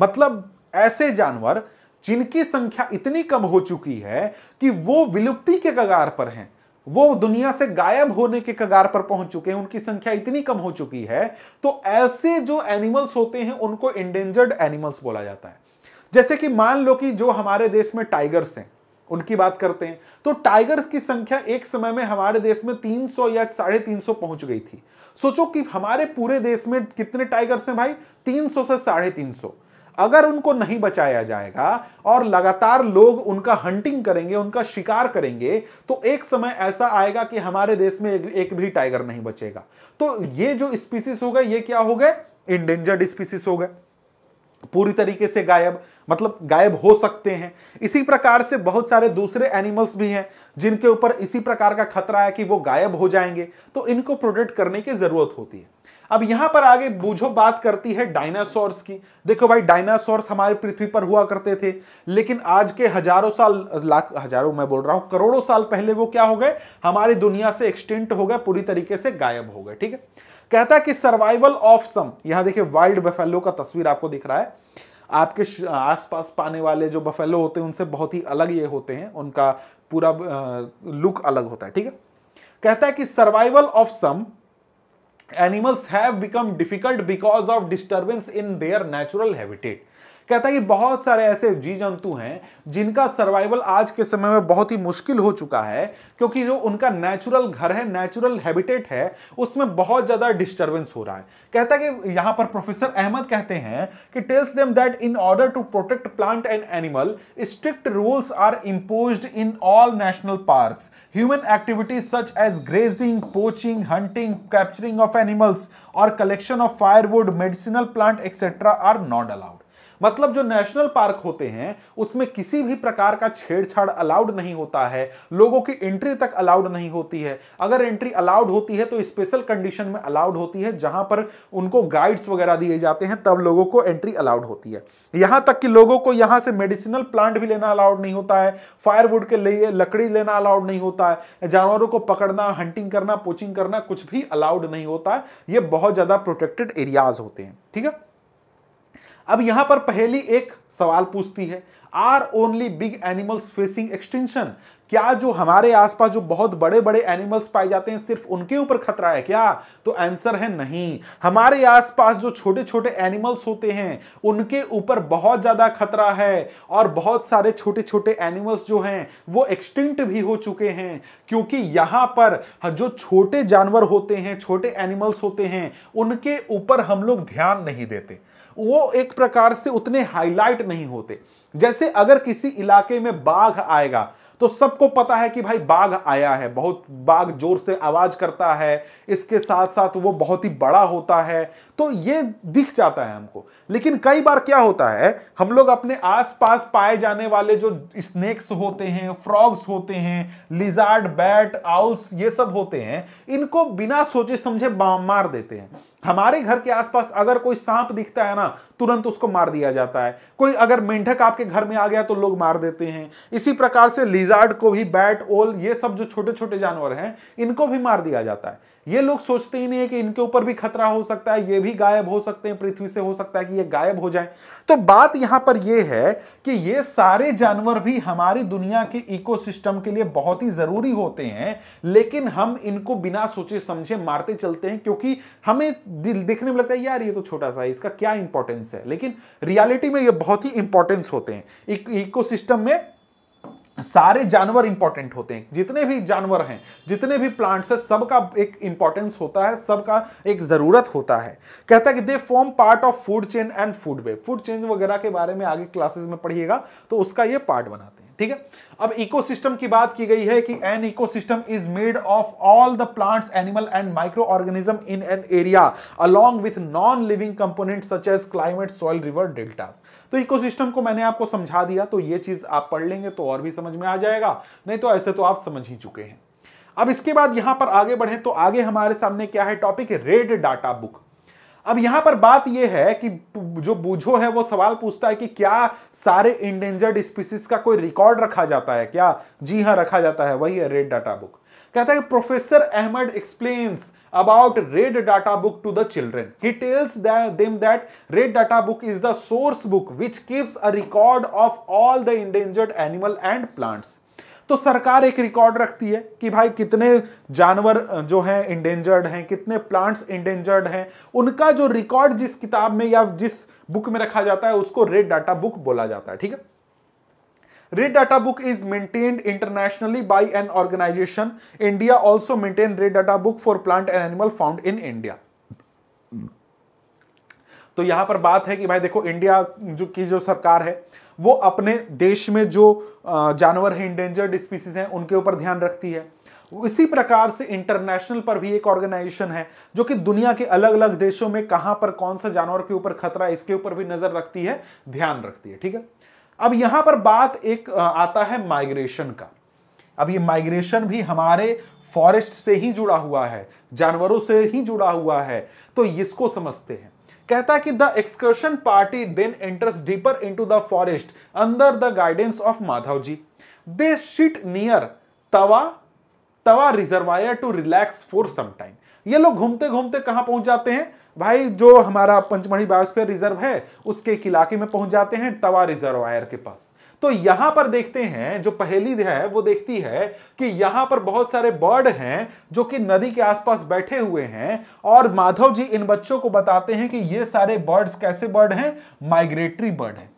मतलब ऐसे जानवर जिनकी संख्या इतनी कम हो चुकी है कि वो विलुप्ति के कगार पर हैं वो दुनिया से गायब होने के कगार पर पहुंच चुके हैं उनकी संख्या इतनी कम हो चुकी है तो ऐसे जो एनिमल्स होते हैं उनको इंडेंजर्ड एनिमल्स बोला जाता है जैसे कि मान लो कि जो हमारे देश में टाइगर्स हैं उनकी बात करते हैं तो टाइगर्स की संख्या एक समय में हमारे देश में 300 या साढ़े तीन पहुंच गई थी सोचो कि हमारे पूरे देश में कितने टाइगर्स हैं भाई 300 से साढ़े तीन अगर उनको नहीं बचाया जाएगा और लगातार लोग उनका हंटिंग करेंगे उनका शिकार करेंगे तो एक समय ऐसा आएगा कि हमारे देश में एक, भी टाइगर नहीं बचेगा तो ये जो स्पीसीज हो गए ये क्या हो गए इंडेंजर्ड स्पीसीज हो गए पूरी तरीके से गायब मतलब गायब हो सकते हैं इसी प्रकार से बहुत सारे दूसरे एनिमल्स भी हैं जिनके ऊपर इसी प्रकार का खतरा है कि वो गायब हो जाएंगे तो इनको प्रोटेक्ट करने की ज़रूरत होती है अब यहां पर आगे बूझो बात करती है डायनासोर्स की देखो भाई डायनासोर्स हमारे पृथ्वी पर हुआ करते थे लेकिन आज के हजारों साल लाख हजारों मैं बोल रहा हूं करोड़ों साल पहले वो क्या हो गए हमारी दुनिया से एक्सटेंट हो गए पूरी तरीके से गायब हो गए ठीक है कहता है कि सर्वाइवल ऑफ सम यहां देखिए वाइल्ड बफेलो का तस्वीर आपको दिख रहा है आपके आसपास पाने वाले जो बफेलो होते हैं उनसे बहुत ही अलग ये होते हैं उनका पूरा लुक अलग होता है ठीक है कहता है कि survival of some animals have become difficult because of disturbance in their natural habitat. कहता है कि बहुत सारे ऐसे जीव जंतु हैं जिनका सर्वाइवल आज के समय में बहुत ही मुश्किल हो चुका है क्योंकि जो उनका नेचुरल घर है नेचुरल हैबिटेट है उसमें बहुत ज़्यादा डिस्टर्बेंस हो रहा है कहता है कि यहां पर प्रोफेसर अहमद कहते हैं कि tells them that in order to protect plant and animal strict rules are impose in all national park human activities such as grazing poaching hunting capturing of animals और collection of firewood medicinal plant etcetera are not allowed मतलब जो नेशनल पार्क होते हैं उसमें किसी भी प्रकार का छेड़छाड़ अलाउड नहीं होता है लोगों की एंट्री तक अलाउड नहीं होती है अगर एंट्री अलाउड होती है तो स्पेशल कंडीशन में अलाउड होती है जहां पर उनको गाइड्स वगैरह दिए जाते हैं तब लोगों को एंट्री अलाउड होती है यहां तक कि लोगों को यहां से मेडिसिनल प्लांट भी लेना अलाउड नहीं होता है फायरवुड के लिए लकड़ी लेना अलाउड नहीं होता है जानवरों को पकड़ना हंटिंग करना पोचिंग करना कुछ भी अलाउड नहीं होता है ये बहुत ज़्यादा प्रोटेक्टेड एरियाज होते हैं ठीक है अब यहां पर पहली एक सवाल पूछती है are only big animals facing extension क्या जो हमारे आसपास जो बहुत बड़े बड़े एनिमल्स पाए जाते हैं सिर्फ उनके ऊपर खतरा है क्या तो आंसर है नहीं हमारे आसपास जो छोटे छोटे एनिमल्स होते हैं उनके ऊपर बहुत ज़्यादा खतरा है और बहुत सारे छोटे छोटे एनिमल्स जो हैं वो एक्सटिंक्ट भी हो चुके हैं क्योंकि यहां पर जो छोटे जानवर होते हैं छोटे एनिमल्स होते हैं उनके ऊपर हम लोग ध्यान नहीं देते वो एक प्रकार से उतने हाईलाइट नहीं होते जैसे अगर किसी इलाके में बाघ आएगा तो सबको पता है कि भाई बाघ आया है बहुत बाघ जोर से आवाज करता है इसके साथ साथ वो बहुत ही बड़ा होता है तो ये दिख जाता है हमको लेकिन कई बार क्या होता है हम लोग अपने आसपास पाए जाने वाले जो स्नेक्स होते हैं फ्रॉग्स होते हैं लिजार्ड बैट आउल्स ये सब होते हैं इनको बिना सोचे समझे मार देते हैं हमारे घर के आसपास अगर कोई सांप दिखता है ना तुरंत उसको मार दिया जाता है कोई अगर मेंढक आपके घर में आ गया तो लोग मार देते हैं इसी प्रकार से लिजार्ड को भी बैट ओल ये सब जो छोटे छोटे जानवर हैं इनको भी मार दिया जाता है ये लोग सोचते ही नहीं है कि इनके ऊपर भी खतरा हो सकता है ये भी गायब हो सकते हैं पृथ्वी से हो सकता है कि ये गायब हो जाए तो बात यहां पर यह है कि ये सारे जानवर भी हमारी दुनिया के इकोसिस्टम के लिए बहुत ही जरूरी होते हैं लेकिन हम इनको बिना सोचे समझे मारते चलते हैं क्योंकि हमें देखने में लगता है यार ये तो छोटा सा है इसका क्या इंपॉर्टेंस है लेकिन रियालिटी में ये बहुत ही इंपॉर्टेंस होते हैं इकोसिस्टम में सारे जानवर इंपॉर्टेंट होते हैं जितने भी जानवर हैं जितने भी प्लांट्स हैं सबका एक इंपॉर्टेंस होता है सबका एक ज़रूरत होता है कहता है कि they form part of food chain and food web food chain वगैरह के बारे में आगे क्लासेस में पढ़िएगा तो उसका ये पार्ट बनाते हैं ठीक है अब इकोसिस्टम की बात की गई है कि an ecosystem is made of all the plants animal and microorganism in an area along with non living component such as climate soil river deltas तो इकोसिस्टम को मैंने आपको समझा दिया तो ये चीज आप पढ़ लेंगे तो और भी समझ में आ जाएगा नहीं तो ऐसे तो आप समझ ही चुके हैं अब इसके बाद यहां पर आगे बढ़े तो आगे हमारे सामने क्या है टॉपिक रेड डाटा बुक अब यहां पर बात यह है कि जो बूझो है वो सवाल पूछता है कि क्या सारे इंडेंजर्ड स्पीसीज का कोई रिकॉर्ड रखा जाता है क्या जी हां रखा जाता है वही है रेड डाटा बुक कहता है professor Ahmad explain about red data book to the children he tells them that red data book is the source book which keeps a record of all the endangered animal and plants तो सरकार एक रिकॉर्ड रखती है कि भाई कितने जानवर जो हैं इंडेंजर्ड हैं कितने प्लांट्स इंडेंजर्ड हैं उनका जो रिकॉर्ड जिस किताब में या जिस बुक में रखा जाता है उसको रेड डाटा बुक बोला जाता है ठीक है red data book is maintained internationally by an organisation India also maintain red data book for plant and animal found in India तो यहां पर बात है कि भाई देखो इंडिया जो की जो सरकार है वो अपने देश में जो जानवर हैं इंडेंजर्ड स्पीसीज हैं उनके ऊपर ध्यान रखती है इसी प्रकार से इंटरनेशनल पर भी एक ऑर्गेनाइजेशन है जो कि दुनिया के अलग अलग देशों में कहां पर कौन सा जानवर के ऊपर खतरा है इसके ऊपर भी नजर रखती है ध्यान रखती है ठीक है अब यहां पर बात एक आता है माइग्रेशन का अब ये माइग्रेशन भी हमारे फॉरेस्ट से ही जुड़ा हुआ है जानवरों से ही जुड़ा हुआ है तो इसको समझते हैं कहता है कि the excursion party then enters deeper to the forest under the guidance of Madhav ji they sit near Tawa Tawa reservoir to relax for some time ये लोग घूमते घूमते कहाँ पहुंच जाते हैं भाई जो हमारा पंचमढ़ी बायोस्फीयर रिजर्व है उसके एक इलाके में पहुंच जाते हैं तवा रिजर्वायर के पास तो यहां पर देखते हैं जो पहली है वो देखती है कि यहां पर बहुत सारे बर्ड हैं जो कि नदी के आसपास बैठे हुए हैं और माधव जी इन बच्चों को बताते हैं कि ये सारे बर्ड्स कैसे बर्ड हैं माइग्रेटरी बर्ड हैं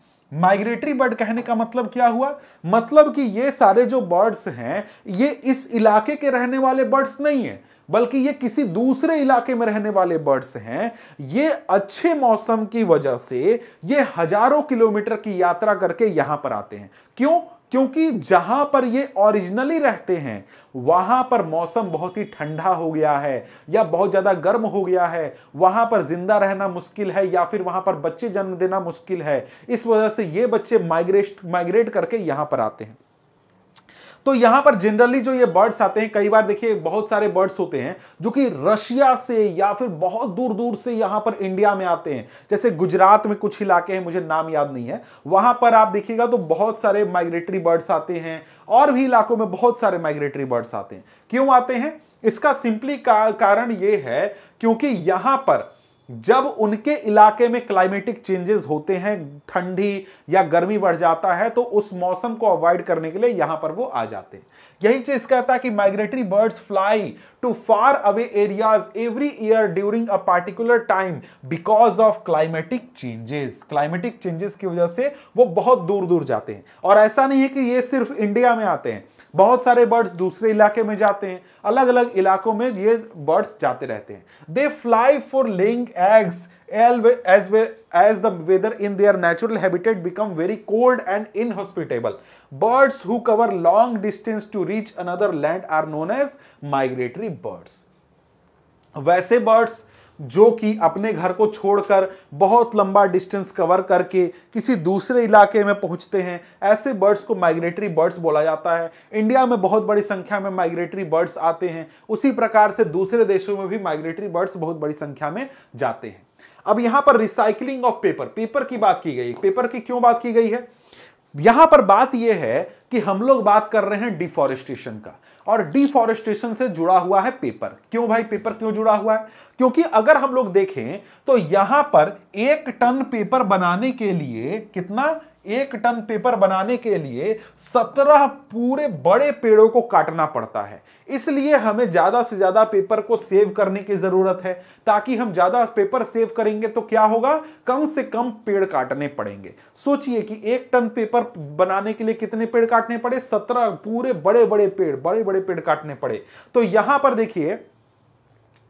माइग्रेटरी बर्ड कहने का मतलब क्या हुआ मतलब कि ये सारे जो बर्ड्स हैं ये इस इलाके के रहने वाले बर्ड्स नहीं है बल्कि ये किसी दूसरे इलाके में रहने वाले बर्ड्स हैं ये अच्छे मौसम की वजह से ये हजारों किलोमीटर की यात्रा करके यहां पर आते हैं क्यों क्योंकि जहां पर ये ओरिजिनली रहते हैं वहां पर मौसम बहुत ही ठंडा हो गया है या बहुत ज़्यादा गर्म हो गया है वहां पर जिंदा रहना मुश्किल है या फिर वहां पर बच्चे जन्म देना मुश्किल है इस वजह से ये बच्चे माइग्रेट माइग्रेट करके यहां पर आते हैं तो यहां पर जनरली जो ये बर्ड्स आते हैं कई बार देखिए बहुत सारे बर्ड्स होते हैं जो कि रशिया से या फिर बहुत दूर दूर से यहां पर इंडिया में आते हैं जैसे गुजरात में कुछ इलाके हैं मुझे नाम याद नहीं है वहां पर आप देखिएगा तो बहुत सारे माइग्रेटरी बर्ड्स आते हैं और भी इलाकों में बहुत सारे माइग्रेटरी बर्ड्स आते हैं क्यों आते हैं इसका सिंपली का, कारण यह है क्योंकि यहां पर जब उनके इलाके में क्लाइमेटिक चेंजेस होते हैं ठंडी या गर्मी बढ़ जाता है तो उस मौसम को अवॉइड करने के लिए यहां पर वो आ जाते हैं यही चीज कहता है कि migratory birds fly to far away areas every year during a particular time because of climatic changes climatic changes की वजह से वो बहुत दूर दूर जाते हैं और ऐसा नहीं है कि ये सिर्फ इंडिया में आते हैं बहुत सारे बर्ड्स दूसरे इलाके में जाते हैं अलग अलग इलाकों में ये बर्ड्स जाते रहते हैं they fly for laying eggs एल as as the weather in their natural habitat become very cold and inhospitable birds who cover long distance to reach another land are known as migratory birds वैसे बर्ड्स जो कि अपने घर को छोड़कर बहुत लंबा डिस्टेंस कवर करके किसी दूसरे इलाके में पहुंचते हैं ऐसे बर्ड्स को माइग्रेटरी बर्ड्स बोला जाता है इंडिया में बहुत बड़ी संख्या में माइग्रेटरी बर्ड्स आते हैं उसी प्रकार से दूसरे देशों में भी माइग्रेटरी बर्ड्स बहुत बड़ी संख्या में जाते हैं अब यहां पर रिसाइकलिंग ऑफ पेपर पेपर की बात की गई पेपर की क्यों बात की गई है यहां पर बात यह है कि हम लोग बात कर रहे हैं डिफॉरेस्टेशन का और डिफॉरेस्टेशन से जुड़ा हुआ है पेपर क्यों भाई पेपर क्यों जुड़ा हुआ है क्योंकि अगर हम लोग देखें तो यहां पर एक टन पेपर बनाने के लिए कितना एक टन पेपर बनाने के लिए सत्रह पूरे बड़े पेड़ों को काटना पड़ता है इसलिए हमें ज़्यादा से ज़्यादा पेपर को सेव करने की ज़रूरत है ताकि हम ज़्यादा पेपर सेव करेंगे तो क्या होगा कम से कम पेड़ काटने पड़ेंगे सोचिए कि एक टन पेपर बनाने के लिए कितने पेड़ काटने पड़े सत्रह पूरे बड़े बड़े पेड़ बड़े बड़े पेड़ काटने पड़े तो यहां पर देखिए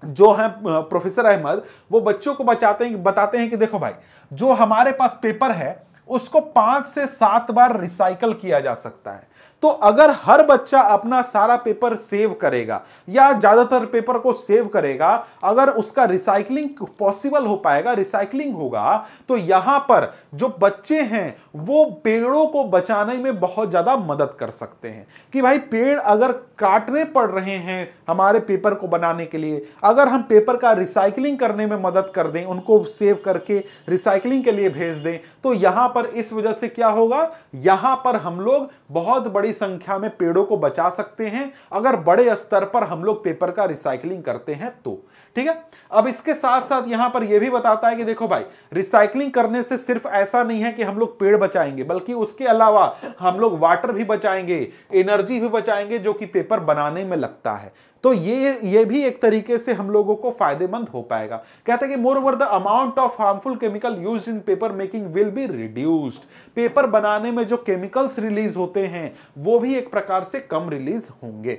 जो है प्रोफेसर अहमद वो बच्चों को बचाते हैं बताते हैं कि देखो भाई जो हमारे पास पेपर है उसको पांच से सात बार रिसाइकल किया जा सकता है तो अगर हर बच्चा अपना सारा पेपर सेव करेगा या ज़्यादातर पेपर को सेव करेगा अगर उसका रिसाइकलिंग पॉसिबल हो पाएगा रिसाइकलिंग होगा तो यहां पर जो बच्चे हैं वो पेड़ों को बचाने में बहुत ज़्यादा मदद कर सकते हैं कि भाई पेड़ अगर काटने पड़ रहे हैं हमारे पेपर को बनाने के लिए अगर हम पेपर का रिसाइकलिंग करने में मदद कर दें उनको सेव करके रिसाइकलिंग के लिए भेज दें तो यहां पर इस वजह से क्या होगा यहां पर हम लोग बहुत बड़ी बड़ी संख्या में पेड़ों को बचा सकते हैं अगर बड़े स्तर पर हम लोग पेपर का रिसाइकलिंग करते हैं तो ठीक है अब इसके साथ साथ यहां पर यह भी बताता है कि देखो भाई रिसाइकलिंग करने से सिर्फ ऐसा नहीं है कि हम लोग पेड़ बचाएंगे बल्कि उसके अलावा हम लोग वाटर भी बचाएंगे एनर्जी भी बचाएंगे जो कि पेपर बनाने में लगता है तो ये ये भी एक तरीके से हम लोगों को फायदेमंद हो पाएगा कहते हैं कि moreover the amount of harmful chemical use in paper making will be reduced paper बनाने में जो केमिकल्स रिलीज होते हैं वो भी एक प्रकार से कम रिलीज होंगे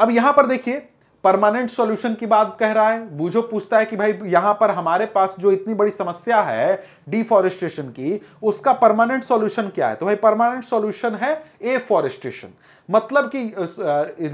अब यहां पर देखिए परमानेंट सॉल्यूशन की बात कह रहा है बूझो पूछता है कि भाई यहां पर हमारे पास जो इतनी बड़ी समस्या है डिफॉरेस्टेशन की उसका परमानेंट सॉल्यूशन क्या है तो भाई परमानेंट सॉल्यूशन है ए फॉरेस्टेशन मतलब कि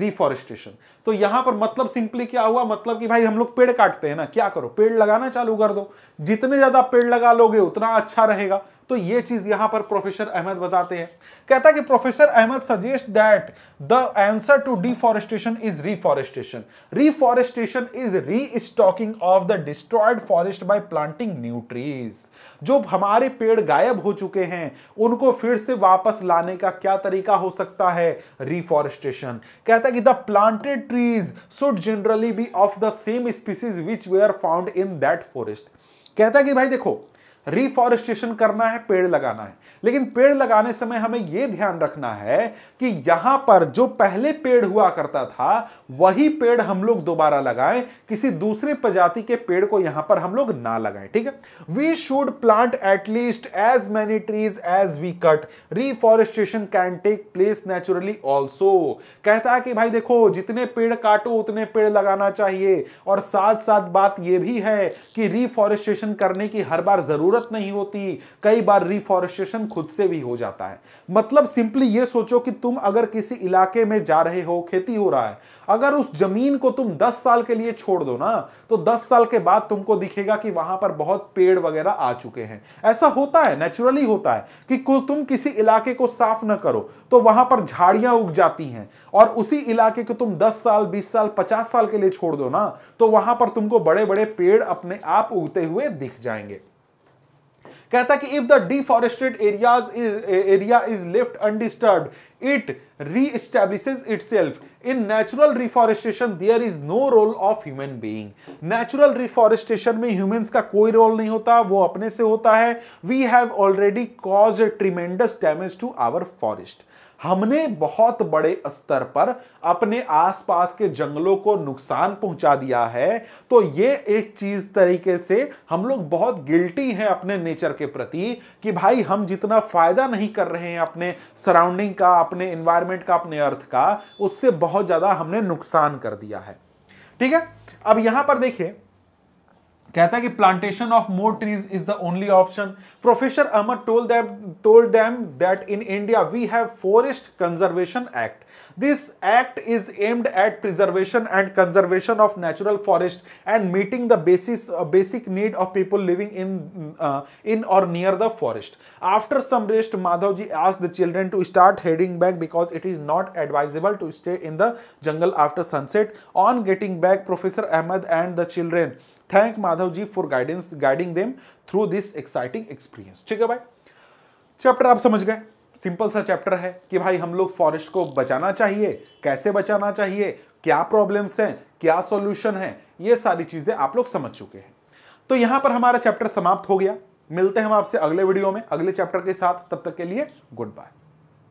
रिफॉरेस्टेशन तो यहां पर मतलब सिंपली क्या हुआ मतलब कि भाई हम लोग पेड़ काटते हैं ना क्या करो पेड़ लगाना चालू कर दो जितने ज्यादा पेड़ लगा लोगे उतना अच्छा रहेगा तो ये चीज यहां पर प्रोफेसर अहमद बताते हैं कहता है कि professor Ahmed suggest that the answer to deforestation is reforestation reforestation is restocking of the destroyed forest by planting new trees जो हमारे पेड़ गायब हो चुके हैं उनको फिर से वापस लाने का क्या तरीका हो सकता है रिफॉरेस्टेशन कहता है कि the planted trees should generally be of the same species which they are found in that forest कहता है कि भाई देखो रिफॉरेस्टेशन करना है पेड़ लगाना है लेकिन पेड़ लगाने समय हमें यह ध्यान रखना है कि यहां पर जो पहले पेड़ हुआ करता था वही पेड़ हम लोग दोबारा लगाएं किसी दूसरे प्रजाति के पेड़ को यहां पर हम लोग ना लगाएं ठीक है we should plant at least as many trees as we cut reforestation can take place naturally also कहता है कि भाई देखो जितने पेड़ काटो उतने पेड़ लगाना चाहिए और साथ साथ बात यह भी है कि रिफॉरेस्टेशन करने की हर बार जरूर ज़रूरत नहीं होती कई बार रिफॉरेस्टेशन खुद से भी हो जाता है मतलब सिंपली ये सोचो कि तुम अगर किसी इलाके में जा रहे हो खेती हो रहा है अगर उस जमीन को तुम 10 साल के लिए छोड़ दो ना तो 10 साल के बाद तुमको दिखेगा कि वहां पर बहुत पेड़ वगैरह आ चुके हैं ऐसा होता है नेचुरली होता है कि तुम किसी इलाके को साफ ना करो तो वहां पर झाड़ियां उग जाती हैं और उसी इलाके को तुम 10 साल 20 साल 50 साल के लिए छोड़ दो ना तो वहां पर तुमको बड़े बड़े पेड़ अपने आप उगते हुए दिख जाएंगे कहता कि if the deforested areas is area is left undisturbed it reestablishes itself in natural reforestation there is no role of human being natural reforestation में ह्यूमंस का कोई रोल नहीं होता वो अपने से होता है we have already caused tremendous damage to our forest हमने बहुत बड़े स्तर पर अपने आसपास के जंगलों को नुकसान पहुंचा दिया है तो ये एक चीज तरीके से हम लोग बहुत गिल्टी हैं अपने नेचर के प्रति कि भाई हम जितना फायदा नहीं कर रहे हैं अपने सराउंडिंग का अपने इन्वायरमेंट का अपने अर्थ का उससे बहुत ज्यादा हमने नुकसान कर दिया है ठीक है अब यहां पर देखिए कहता है कि plantation of more trees is the only option professor Ahmed told them told them that in India we have forest conservation act this act is aimed at preservation and conservation of natural forest and meeting the basis basic need of people living in in or near the forest after some rest Madhav ji ask the children to start heading back because it is not advisable to stay in the jungle after sunset on getting back professor ahmed and the children thank Madhav ji for guidance guiding them through this exciting experience ठीक है भाई चैप्टर आप समझ गए सिंपल सा चैप्टर है कि भाई हम लोग फॉरेस्ट को बचाना चाहिए कैसे बचाना चाहिए क्या प्रॉब्लम्स हैं क्या सॉल्यूशन है ये सारी चीज़ें आप लोग समझ चुके हैं तो यहाँ पर हमारा चैप्टर समाप्त हो गया मिलते हैं हम आपसे अगले वीडियो में अगले चैप्टर के साथ तब तक के लिए गुड बाय